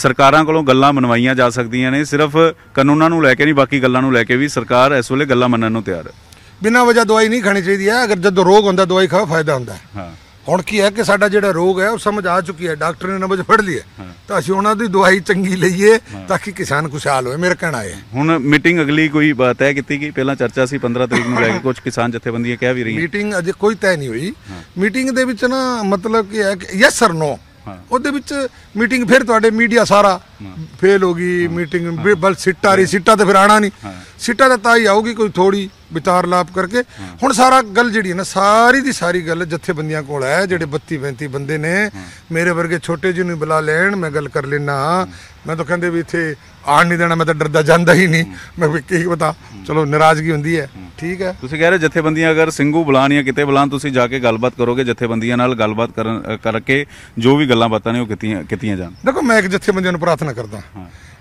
ਸਰਕਾਰਾਂ ਕੋਲੋਂ ਗੱਲਾਂ ਮਨਵਾਈਆਂ ਜਾ ਸਕਦੀਆਂ ਨੇ ਸਿਰਫ ਕਾਨੂੰਨਾਂ ਨੂੰ ਲੈ ਕੇ ਨਹੀਂ ਬਾਕੀ ਗੱਲਾਂ ਨੂੰ ਲੈ ਕੇ ਵੀ ਸਰਕਾਰ ਇਸ ਵੇਲੇ ਗੱਲਾਂ ਮੰਨਣ ਨੂੰ ਤਿਆਰ ਹੈ ਬਿਨਾਂ ਵਜ੍ਹਾ ਦਵਾਈ ਨਹੀਂ ਖਾਣੀ ਚਾਹੀਦੀ ਹੈ ਅਗਰ ਜਦੋਂ ਰੋਗ ਹੁੰਦਾ ਦਵਾਈ ਖਾਓ ਫਾਇਦਾ ਹੁੰਦਾ ਹੈ ਹਾਂ ਹੁਣ ਕੀ ਹੈ ਕਿ ਸਾਡਾ ਜਿਹੜਾ ਰੋਗ ਹੈ ਉਹ ਸਮਝ ਆ ਚੁੱਕੀ ਹੈ ਡਾਕਟਰ ਨੇ ਨਬਜ ਫੜ ਲਈ ਹੈ ਤਾਂ ਅਸੀਂ ਉਹਨਾਂ ਦੀ ਦਵਾਈ ਚੰਗੀ ਲਈਏ ਤਾਂ ਕਿ ਕਿਸਾਨ ਖੁਸ਼ਹਾਲ ਹੋਏ ਮੇਰਾ ਕਹਿਣਾ ਹੈ ਹੁਣ ਮੀਟਿੰਗ ਅਗਲੀ ਕੋਈ ਬਾਤ ਹੈ ਕੀਤੀ ਕਿ ਪਹਿਲਾਂ ਚਰਚਾ ਸੀ 15 ਤਰੀਕ ਨੂੰ ਲੈ ਕੇ ਕੁਝ ਕਿਸਾਨ ਜਥੇਬੰਦੀਆਂ ਕਹਿ ਵੀ ਰਹੀਆਂ ਮੀਟਿੰਗ ਅਜੇ ਕੋਈ ਤੈਅ ਨਹੀਂ ਹੋਈ ਮੀਟਿੰਗ ਦੇ ਵਿੱਚ ਨਾ ਮਤਲਬ ਕੀ ਹੈ ਕਿ ਯੈਸ অর ਨੋ ਉਹਦੇ ਵਿੱਚ ਮੀਟਿੰਗ ਫਿਰ ਤੁਹਾਡੇ ਮੀਡੀਆ ਸਾਰਾ ਫੇਲ ਹੋ ਗਈ ਮੀਟਿੰਗ ਬਲ ਸਿੱਟਾ ਰਹੀ ਸਿੱਟਾ ਤੇ ਫਿਰ ਆਣਾ ਨਹੀਂ ਸਿੱਟਾ ਤਾਂ ਤਾਂ ਹੀ ਆਊਗੀ ਕੋਈ ਥੋੜੀ ਵਿਤਾਰ ਲਾਪ ਕਰਕੇ ਹੁਣ ਸਾਰਾ ਗੱਲ ਜਿਹੜੀ ਹੈ ਨਾ ਸਾਰੀ ਦੀ ਸਾਰੀ ਗੱਲ ਜਥੇਬੰਦੀਆਂ ਕੋਲ ਹੈ ਜਿਹੜੇ 32 35 ਬੰਦੇ ਨੇ ਮੇਰੇ ਵਰਗੇ ਛੋਟੇ ਜਿਹੇ ਨੂੰ ਬੁਲਾ ਲੈਣ ਮੈਂ ਗੱਲ ਕਰ ਲੈਣਾ ਮੈਂ ਤਾਂ ਕਹਿੰਦੇ ਵੀ ਇੱਥੇ ਆਣ ਨਹੀਂ ਦੇਣਾ ਮੈਂ ਤਾਂ ਡਰਦਾ ਜਾਂਦਾ ਹੀ ਨਹੀਂ ਮੈਂ ਵੀ ਕੀ ਪਤਾ ਚਲੋ ਨਾਰਾਜ਼ਗੀ ਹੁੰਦੀ ਹੈ ਠੀਕ ਹੈ ਤੁਸੀਂ ਕਹਿ ਰਹੇ ਜਥੇਬੰਦੀਆਂ ਅਗਰ ਸਿੰਘੂ ਬੁਲਾਣੀਆਂ ਕਿਤੇ ਬੁਲਾਣ ਤੁਸੀਂ ਜਾ ਕੇ ਗੱਲਬਾਤ ਕਰੋਗੇ ਜਥੇਬੰਦੀਆਂ ਨਾਲ ਗੱਲਬਾਤ ਕਰਨ ਕਰਕੇ ਜੋ ਵੀ ਗੱਲਾਂ ਬਾਤਾਂ ਨੇ ਉਹ ਕੀਤੀਆਂ ਕੀਤੀਆਂ ਜਾਣ ਦੇਖੋ ਮੈਂ ਇੱਕ ਜਥੇਬੰਦੀਆਂ ਨੂੰ ਪ੍ਰਾਰਥਨਾ ਕਰਦਾ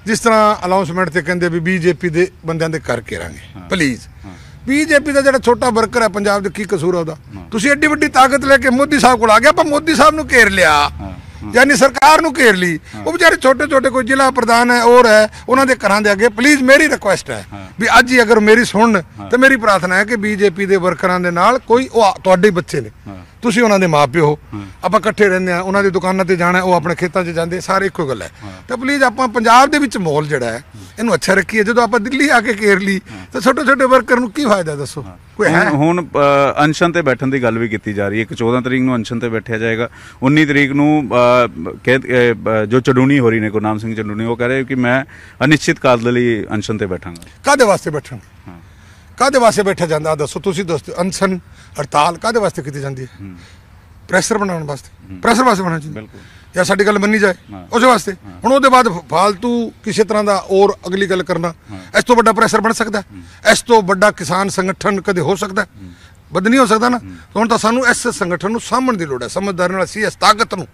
ਜਿਸ ਤਰ੍ਹਾਂ ਅਨਾਉਂਸਮੈਂਟ ਤੇ ਕਹਿੰਦੇ ਵੀ ਬੀਜੇਪੀ ਦੇ ਬੰਦਿਆਂ ਦੇ ਕਰਕੇ ਰਾਂਗੇ ਪਲੀਜ਼ ਬੀਜੇਪੀ ਦਾ ਜਿਹੜਾ ਛੋਟਾ ਵਰਕਰ ਹੈ ਪੰਜਾਬ ਦੇ ਕੀ ਕਸੂਰ ਉਹਦਾ ਤੁਸੀਂ ਐਡੀ ਵੱਡੀ ਤਾਕਤ ਲੈ ਕੇ ਮੋਦੀ ਸਾਹਿਬ ਕੋਲ ਆ ਗਿਆ ਆਪਾਂ ਮੋਦੀ ਸਾਹਿਬ ਨੂੰ ਘੇਰ ਲਿਆ ਯਾਨੀ ਸਰਕਾਰ ਨੂੰ ਘੇਰ ਲਈ ਉਹ ਵਿਚਾਰੇ ਛੋਟੇ ਛੋਟੇ ਕੋਈ ਜ਼ਿਲ੍ਹਾ ਪ੍ਰਧਾਨ ਹੈ ਔਰ ਹੈ ਉਹਨਾਂ ਦੇ ਘਰਾਂ ਦੇ ਅੱਗੇ ਪਲੀਜ਼ ਮੇਰੀ ਰਿਕੁਐਸਟ ਹੈ ਵੀ ਅੱਜ ਹੀ ਅਗਰ ਮੇਰੀ ਸੁਣਨ ਤੇ ਮੇਰੀ ਪ੍ਰਾਰਥਨਾ ਹੈ ਕਿ ਬੀਜੇਪੀ ਦੇ ਵਰਕਰਾਂ ਦੇ ਨਾਲ ਕੋਈ ਉਹ ਤੁਹਾਡੇ ਬੱਚੇ ਨੇ ਤੁਸੀਂ ਉਹਨਾਂ ਦੇ ਮਾਪਿਓ ਹੋ ਆਪਾਂ ਇਕੱਠੇ ਰਹਿੰਦੇ ਆ ਉਹਨਾਂ ਦੀ ਦੁਕਾਨਾਂ ਤੇ ਜਾਣਾ ਉਹ ਆਪਣੇ ਖੇਤਾਂ 'ਚ ਜਾਂਦੇ ਸਾਰੇ ਇੱਕੋ ਗੱਲ ਹੈ ਤਾਂ ਪਲੀਜ਼ ਆਪਾਂ ਪੰਜਾਬ ਦੇ ਵਿੱਚ ਮਾਹੌਲ ਜਿਹੜਾ ਹੈ ਇਹਨੂੰ ਅੱਛਾ ਰੱਖੀਏ ਜਦੋਂ ਆਪਾਂ ਦਿੱਲੀ ਆ ਕੇ ਕੇਰ ਲਈ ਤਾਂ ਛੋਟੇ ਛੋਟੇ ਵਰਕਰ ਨੂੰ ਕੀ ਫਾਇਦਾ ਦੱਸੋ ਕੋਈ ਹੈ ਹੁਣ ਅਨਸ਼ਨ ਤੇ ਬੈਠਣ ਦੀ ਗੱਲ ਵੀ ਕੀਤੀ ਜਾ ਰਹੀ ਹੈ ਕਿ 14 ਤਰੀਕ ਨੂੰ ਅਨਸ਼ਨ ਤੇ ਬੈਠਿਆ ਜਾਏਗਾ 19 ਤਰੀਕ ਨੂੰ ਜੋ ਚਡੂਨੀ ਹੋ ਰਹੀ ਨੇ ਨਾਮ ਸਿੰਘ ਚਡੂਨੀ ਉਹ ਕਹ ਰਹੇ ਕਿ ਮੈਂ ਅਨਿਸ਼ਚਿਤ ਕਾਲ ਦੇ ਲਈ ਅਨਸ਼ਨ ਤੇ ਬੈਠਾਂਗਾ ਕਾਦੇ ਵਾਸਤੇ ਬੈਠਾਂ ਕਾਦੇ ਵਾਸਤੇ ਬੈਠਾ ਜਾਂਦਾ ਦੱਸੋ ਤੁਸੀਂ ਦੱਸੋ ਅਨਸ਼ਨ ਹੜਤਾਲ ਕਾਦੇ ਵਾਸਤੇ ਕੀਤੀ ਜਾਂਦੀ ਹੈ ਪ੍ਰੈਸ਼ਰ ਬਣਾਉਣ ਵਾਸਤੇ ਪ੍ਰੈਸ਼ਰ ਵਾਸਤੇ ਬਣਾਉਣਾ ਚਾਹੀਦਾ ਬਿਲਕੁਲ ਜਾਂ ਸਾਡੀ ਗੱਲ ਮੰਨੀ ਜਾਏ ਉਸ ਵਾਸਤੇ ਹੁਣ ਉਹਦੇ ਬਾਅਦ ਫਾਲਤੂ ਕਿਸੇ ਤਰ੍ਹਾਂ ਦਾ ਔਰ ਅਗਲੀ ਗੱਲ ਕਰਨਾ ਇਸ ਤੋਂ ਵੱਡਾ ਪ੍ਰੈਸ਼ਰ ਬਣ ਸਕਦਾ ਇਸ ਤੋਂ ਵੱਡਾ ਕਿਸਾਨ ਸੰਗਠਨ ਕਦੇ ਹੋ ਸਕਦਾ ਬਦਨੀ ਨਹੀਂ ਹੋ ਸਕਦਾ ਨਾ ਹੁਣ ਤਾਂ ਸਾਨੂੰ ਇਸ ਸੰਗਠਨ ਨੂੰ ਸਾਹਮਣ ਦੀ ਲੋੜ ਹੈ ਸਮਝਦਾਰੀ ਨਾਲ ਸੀ ਇਸ ਤਾਕਤ ਨੂੰ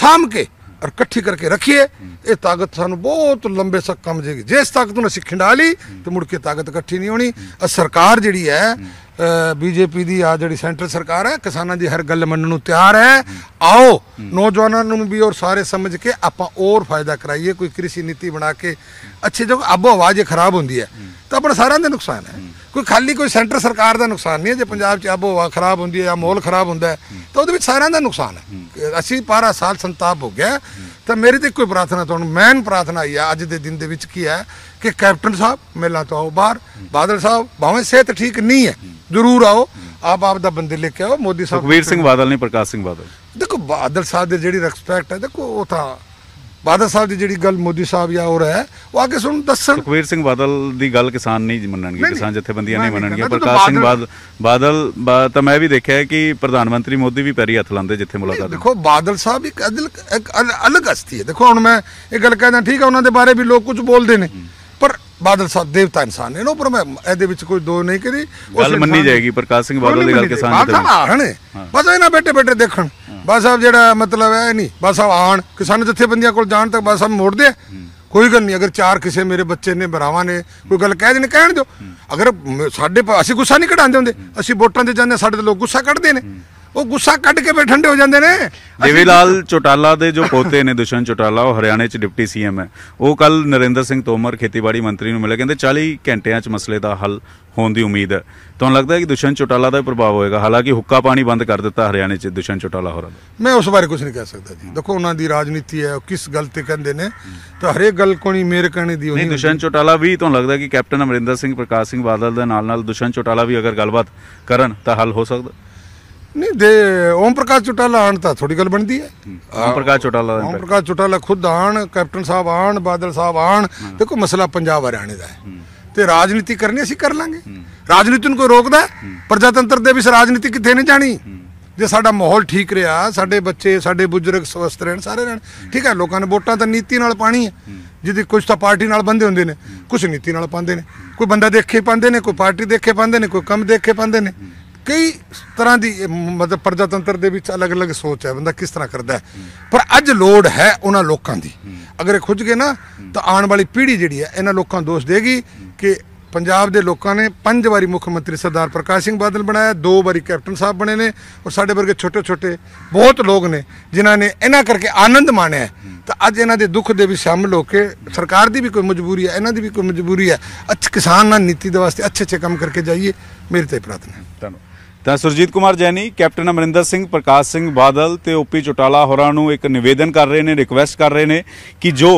ਸਾਹਮ ਕੇ ਔਰ ਇਕੱਠੀ ਕਰਕੇ ਰੱਖੀਏ ਇਹ ਤਾਕਤ ਸਾਨੂੰ ਬਹੁਤ ਲੰਬੇ ਸਕ ਕੰਮ ਦੇਗੀ ਜੇ ਇਸ ਤਾਕਤ ਨੂੰ ਅਸੀਂ ਖਿੰਡਾ ਲਈ ਤੇ ਮੁੜ ਕੇ ਤਾਕਤ ਇਕੱਠੀ ਨਹੀਂ ਹੋਣੀ ਸਰਕਾਰ ਜਿਹੜੀ ਹੈ ਬੀਜੇਪੀ ਦੀ ਆ ਜਿਹੜੀ ਸੈਂਟਰ ਸਰਕਾਰ ਹੈ ਕਿਸਾਨਾਂ ਦੀ ਹਰ ਗੱਲ ਮੰਨਣ ਨੂੰ ਤਿਆਰ ਹੈ ਆਓ ਨੌਜਵਾਨਾਂ ਨੂੰ ਵੀ ਔਰ ਸਾਰੇ ਸਮਝ ਕੇ ਆਪਾਂ ਔਰ ਫਾਇਦਾ ਕਰਾਈਏ ਕੋਈ ਕ੍ਰਿਸ਼ੀ ਨੀਤੀ ਬਣਾ ਕੇ ਅੱਛੇ ਜੋ ਆਬੋ ਆਵਾਜ਼ ਖਰਾਬ ਹੁੰਦੀ ਹੈ ਤਾਂ ਆਪਣਾ ਸਾਰਿਆਂ ਦਾ ਨੁਕਸਾਨ ਹੈ ਕੋਈ ਖਾਲੀ ਕੋਈ ਸੈਂਟਰ ਸਰਕਾਰ ਦਾ ਨੁਕਸਾਨ ਨਹੀਂ ਹੈ ਜੇ ਪੰਜਾਬ 'ਚ ਆਬੋ ਖਰਾਬ ਹੁੰਦੀ ਹੈ ਜਾਂ ਮੋਲ ਖਰਾਬ ਹੁੰਦਾ ਤਾਂ ਉਹਦੇ ਵਿੱਚ ਸਾਰਿਆਂ ਦਾ ਨੁਕਸਾਨ ਹੈ ਅਸੀਂ ਪਾਰਾ ਸਾਲ ਸੰਤਾਪ ਹੋ ਗਿਆ ਤਾਂ ਮੇਰੀ ਤੇ ਕੋਈ ਪ੍ਰਾਰਥਨਾ ਤੁਹਾਨੂੰ ਮੈਨ ਪ੍ਰਾਰਥਨਾ ਆਈ ਆ ਅੱਜ ਦੇ ਦਿਨ ਦੇ ਵਿੱਚ ਕੀ ਹੈ ਕਿ ਕੈਪਟਨ ਸਾਹਿਬ ਮੇਲਾ ਤੋਂ ਆਓ ਬਾਹਰ ਬਾਦਲ ਸਾਹਿਬ ਭਾਵੇਂ ਸਿਹਤ ਠੀਕ ਨਹੀਂ ਹੈ ਜ਼ਰੂਰ ਆਓ ਆਪ ਆਪ ਦਾ ਬੰਦੇ ਲੈ ਕੇ ਆਓ ਮੋਦੀ ਸਾਹਿਬ ਸੁਖਵੀਰ ਸਿੰਘ ਬਾਦਲ ਨਹੀਂ ਪ੍ਰਕਾਸ਼ ਸਿੰਘ ਬਾਦਲ ਦੇਖੋ ਬਾਦਲ ਸਾਹਿਬ ਦੇ ਜਿਹੜੀ ਰਿਸਪੈਕਟ ਹੈ ਦੇਖੋ ਉਹ ਤਾਂ ਬਾਦਲ ਸਾਹਿਬ ਦੀ ਜਿਹੜੀ ਗੱਲ ਮੋਦੀ ਸਾਹਿਬ ਜਾਂ ਹੋਰ ਹੈ ਉਹ ਆ ਕੇ ਸਾਨੂੰ ਦੱਸਣ ਸੁਖਵੀਰ ਸਿੰਘ ਬਾਦਲ ਦੀ ਗੱਲ ਕਿਸਾਨ ਨਹੀਂ ਮੰਨਣਗੇ ਕਿਸਾਨ ਜਥੇਬੰਦੀਆਂ ਨਹੀਂ ਮੰਨਣਗੀਆਂ ਪ੍ਰਕਾਸ਼ ਸਿੰਘ ਬਾਦਲ ਬਾਦਲ ਤਾਂ ਮੈਂ ਵੀ ਦੇਖਿਆ ਕਿ ਪ੍ਰਧਾਨ ਮੰਤਰੀ ਮੋਦੀ ਵੀ ਪੈਰੀ ਹੱਥ ਲਾਉਂਦੇ ਜਿੱਥੇ ਮੁਲਾਕਾਤ ਦੇਖੋ ਬਾਦਲ ਸਾਹਿਬ ਇੱਕ ਅਲੱਗ ਹਸਤੀ ਹੈ ਦੇਖੋ ਹੁਣ ਮੈਂ ਇਹ ਗੱਲ ਕਹਿੰਦਾ ਠੀਕ ਹੈ ਉਹਨਾਂ ਦੇ ਬਾਰੇ ਵੀ ਲੋਕ ਕੁਝ ਬੋਲਦੇ ਨੇ ਪਰ ਬਾਦਲ ਸਾਹਿਬ ਦੇਵਤਾ ਇਨਸਾਨ ਨੇ ਨਾ ਪਰ ਮੈਂ ਇਹਦੇ ਵਿੱਚ ਕੋਈ ਦੋ ਨਹੀਂ ਕਰੀ ਗੱਲ ਮੰਨੀ ਜਾਏਗੀ ਪ੍ਰਕਾਸ਼ ਸਿੰਘ ਬਾਦਲ ਦੀ ਗੱਲ ਕਿਸਾਨ ਦੇ ਬਾਦਲ ਆਹਣੇ ਬਸ ਇਹਨਾਂ ਬੈਠੇ ਬੈਠੇ ਦੇਖਣ ਬਸ ਸਾਹਿਬ ਜਿਹੜਾ ਮਤਲਬ ਹੈ ਨਹੀਂ ਬਸ ਆ ਆਣ ਕਿਸਾਨ ਜਥੇਬੰਦੀਆਂ ਕੋਲ ਜਾਣ ਤੱਕ ਬਸ ਸਾਹਿਬ ਮੋੜਦੇ ਕੋਈ ਗੱਲ ਨਹੀਂ ਅਗਰ ਚਾਰ ਕਿਸੇ ਮੇਰੇ ਬੱਚੇ ਨੇ ਭਰਾਵਾਂ ਨੇ ਕੋਈ ਗੱਲ ਕਹਿ ਦੇਣ ਕਹਿਣ ਦਿਓ ਅਗਰ ਸਾਡੇ ਅਸੀਂ ਗੁੱਸਾ ਨਹੀਂ ਕਢਾਉਂਦੇ ਹੁੰਦੇ ਅਸੀਂ ਵੋਟਾਂ ਤੇ ਜਾਂਦੇ ਸਾਡੇ ਦੇ ਲੋਕ ਗੁੱਸਾ ਕੱਢਦੇ ਨੇ ਉਹ ਗੁੱਸਾ ਕੱਢ ਕੇ ਬੈ ਠੰਡੇ ਹੋ ਜਾਂਦੇ ਨੇ ਦੇਵੀ ਲਾਲ ਚੋਟਾਲਾ ਦੇ ਜੋ ਪੋਤੇ ਨੇ ਦੁਸ਼ਨ ਚੋਟਾਲਾ ਉਹ ਹਰਿਆਣੇ ਚ ਡਿਪਟੀ ਸੀਐਮ ਹੈ ਉਹ ਕੱਲ ਨਰਿੰਦਰ ਸਿੰਘ ਤੋਮਰ ਖੇਤੀਬਾੜੀ ਮੰਤਰੀ ਨੂੰ ਮਿਲੇ ਕਹਿੰਦੇ 40 ਘੰਟਿਆਂ ਚ ਮਸਲੇ ਦਾ ਹੱਲ ਹੋਣ ਦੀ ਉਮੀਦ ਹੈ ਤੁਹਾਨੂੰ ਲੱਗਦਾ ਹੈ ਕਿ ਦੁਸ਼ਨ ਚੋਟਾਲਾ ਦਾ ਪ੍ਰਭਾਵ ਹੋਏਗਾ ਹਾਲਾਂਕਿ ਹੁੱਕਾ ਪਾਣੀ ਬੰਦ ਕਰ ਦਿੱਤਾ ਹਰਿਆਣੇ 'ਚ ਦੁਸ਼ਨ ਚੋਟਾਲਾ ਹੋਰਾਂ ਦਾ ਮੈਂ ਉਸ ਬਾਰੇ ਕੁਝ ਨਹੀਂ ਕਹਿ ਸਕਦਾ ਜੀ ਦੇਖੋ ਉਹਨਾਂ ਦੀ ਰਾਜਨੀਤੀ ਹੈ ਉਹ ਕਿਸ ਗੱਲ ਤੇ ਕਹਿੰਦੇ ਨੇ ਤਾਂ ਹਰੇਕ ਗੱਲ ਕੋਣੀ ਮੇਰੇ ਕਹਣੇ ਦੀ ਨਹੀਂ ਦੁਸ਼ਨ ਚੋਟਾਲਾ ਵੀ ਤੁਹਾਨੂੰ ਲੱਗਦਾ ਕਿ ਕੈਪਟਨ ਅਮਰਿੰਦਰ ਸਿੰਘ ਪ੍ਰਕਾਸ਼ ਸਿੰਘ ਬਾਦਲ ਦੇ ਨਾਲ ਨਾਲ ਦੁਸ਼ਨ ਚੋਟਾਲਾ ਵੀ ਅਗਰ ਗੱਲਬਾਤ ਕਰਨ ਤਾਂ ਹੱਲ ਹੋ ਸਕਦਾ ਨਹੀਂ ਦੇ ਓਮ ਪ੍ਰਕਾਸ਼ ਚੋਟਾਲਾ ਆਣ ਤਾਂ ਥੋੜੀ ਗੱਲ ਬਣਦੀ ਹੈ ਓਮ ਪ੍ਰਕਾਸ਼ ਚੋਟਾਲਾ ਓਮ ਪ੍ਰਕਾਸ਼ ਚੋਟਾਲਾ ਖੁਦ ਆਣ ਕੈਪਟਨ ਸਾਹਿਬ ਆਣ ਬਾਦਲ ਸਾਹਿਬ ਆਣ ਦੇਖੋ ਮਸਲਾ ਪੰਜਾਬ ਹਰਿਆਣੇ ਦਾ ਹੈ ਤੇ ਰਾਜਨੀਤੀ ਕਰਨੀ ਅਸੀਂ ਕਰ ਲਾਂਗੇ ਰਾਜਨੀਤੀ ਨੂੰ ਕੋਈ ਰੋਕਦਾ ਪ੍ਰਜਾਤੰਤਰ ਦੇ ਵਿੱਚ ਰਾਜਨੀਤੀ ਕਿੱਥੇ ਨਹੀਂ ਜਾਣੀ ਜੇ ਸਾਡਾ ਮਾਹੌਲ ਠੀਕ ਰਿਹਾ ਸਾਡੇ ਬੱਚੇ ਸਾਡੇ ਬੁਜ਼ੁਰਗ ਸਵਸਥ ਰਹਿਣ ਸਾਰੇ ਰਹਿਣ ਠੀਕ ਹੈ ਲੋਕਾਂ ਨੇ ਵੋਟਾਂ ਤਾਂ ਨੀਤੀ ਨਾਲ ਪਾਣੀ ਹੈ ਜਿਹਦੀ ਕੁਝ ਤਾਂ ਪਾਰਟੀ ਨਾਲ ਬੰਦੇ ਹੁੰਦੇ ਨੇ ਕੁਝ ਨੀਤੀ ਨਾਲ ਪਾਉਂਦੇ ਨੇ ਕੋਈ ਬੰਦਾ ਦੇਖੇ ਪਾਉਂਦੇ ਨੇ ਕੋਈ ਪਾਰਟੀ ਦੇਖੇ ਪਾਉਂਦੇ ਨੇ ਕੋਈ ਕੰਮ ਦੇਖੇ ਪਾਉਂਦੇ ਨੇ ਕਈ ਤਰ੍ਹਾਂ ਦੀ ਮਤਲਬ ਪ੍ਰਜਾਤੰਤਰ ਦੇ ਵਿੱਚ ਅਲੱਗ-ਅਲੱਗ ਸੋਚ ਹੈ ਬੰਦਾ ਕਿਸ ਤਰ੍ਹਾਂ ਕਰਦਾ ਪਰ ਅੱਜ ਲੋੜ ਹੈ ਉਹਨਾਂ ਲੋਕਾਂ ਦੀ ਅਗਰ ਇਹ ਖੁੱਜ ਗਏ ਨਾ ਤਾਂ ਆਉਣ ਵਾਲੀ ਪੀੜ੍ਹੀ ਜਿਹੜੀ ਹੈ ਇਹਨਾਂ ਲੋਕਾਂ ਦੋਸ਼ ਦੇਗੀ ਕਿ ਪੰਜਾਬ ਦੇ ਲੋਕਾਂ ਨੇ ਪੰਜ ਵਾਰੀ ਮੁੱਖ ਮੰਤਰੀ ਸਰਦਾਰ ਪ੍ਰਕਾਸ਼ ਸਿੰਘ ਬਾਦਲ ਬਣਾਇਆ ਦੋ ਵਾਰੀ ਕੈਪਟਨ ਸਾਹਿਬ ਬਣੇ ਨੇ ਔਰ ਸਾਡੇ ਵਰਗੇ ਛੋਟੇ ਛੋਟੇ ਬਹੁਤ ਲੋਕ ਨੇ ਜਿਨ੍ਹਾਂ ਨੇ ਇਹਨਾਂ ਕਰਕੇ ਆਨੰਦ ਮਾਣਿਆ ਤਾਂ ਅੱਜ ਇਹਨਾਂ ਦੇ ਦੁੱਖ ਦੇ ਵੀ ਸ਼ਾਮਲ ਹੋ ਕੇ ਸਰਕਾਰ ਦੀ ਵੀ ਕੋਈ ਮਜਬੂਰੀ ਹੈ ਇਹਨਾਂ ਦੀ ਵੀ ਕੋਈ ਮਜਬੂਰੀ ਹੈ ਅੱਛੇ ਕਿਸਾਨ ਨਾਲ ਨੀਤੀ ਦੇ ਵਾਸਤੇ ਅੱਛੇ ਅੱਛੇ ਕੰਮ ਕਰਕੇ ਜਾਈਏ ਮੇਰੀ ਤੇ ਪ੍ਰਾਰਥਨਾ ਹੈ ਧੰਨਵਾਦ ਤਾਂ ਸੁਰਜੀਤ ਕੁਮਾਰ ਜੈਨੀ ਕੈਪਟਨ ਅਮਰਿੰਦਰ ਸਿੰਘ ਪ੍ਰਕਾਸ਼ ਸਿੰਘ ਬਾਦਲ ਤੇ ਓਪੀ ਚੋਟਾਲਾ ਹੋਰਾਂ ਨੂੰ ਇੱਕ ਨਿਵੇਦਨ ਕਰ ਰਹੇ ਨੇ ਰਿਕਵੈਸਟ ਕਰ ਰਹੇ ਨੇ ਕਿ ਜੋ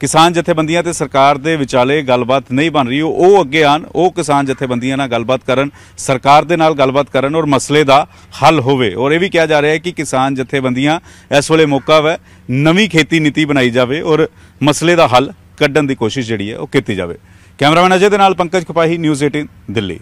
ਕਿਸਾਨ ਜਥੇਬੰਦੀਆਂ ਤੇ ਸਰਕਾਰ ਦੇ ਵਿਚਾਲੇ ਗੱਲਬਾਤ ਨਹੀਂ ਬਣ ਰਹੀ ਉਹ ਅੱਗੇ ਆਣ ਉਹ ਕਿਸਾਨ ਜਥੇਬੰਦੀਆਂ ਨਾਲ ਗੱਲਬਾਤ ਕਰਨ ਸਰਕਾਰ ਦੇ ਨਾਲ ਗੱਲਬਾਤ ਕਰਨ ਔਰ ਮਸਲੇ ਦਾ ਹੱਲ ਹੋਵੇ ਔਰ ਇਹ ਵੀ ਕਿਹਾ ਜਾ ਰਿਹਾ ਹੈ ਕਿ ਕਿਸਾਨ ਜਥੇਬੰਦੀਆਂ ਇਸ ਵੇਲੇ ਮੌਕਾ ਹੈ ਨਵੀਂ ਖੇਤੀ ਨੀਤੀ ਬਣਾਈ ਜਾਵੇ ਔਰ ਮਸਲੇ ਦਾ ਹੱਲ ਕੱਢਣ ਦੀ ਕੋਸ਼ਿਸ਼ ਜਿਹੜੀ ਹੈ ਉਹ ਕੀਤੀ ਜਾਵੇ ਕੈਮਰਾਮੈਨ ਅਜੇ ਦੇ ਨਾਲ ਪੰਕਜ ਖਪਾਹੀ ਨਿਊਜ਼ 18 ਦਿੱਲੀ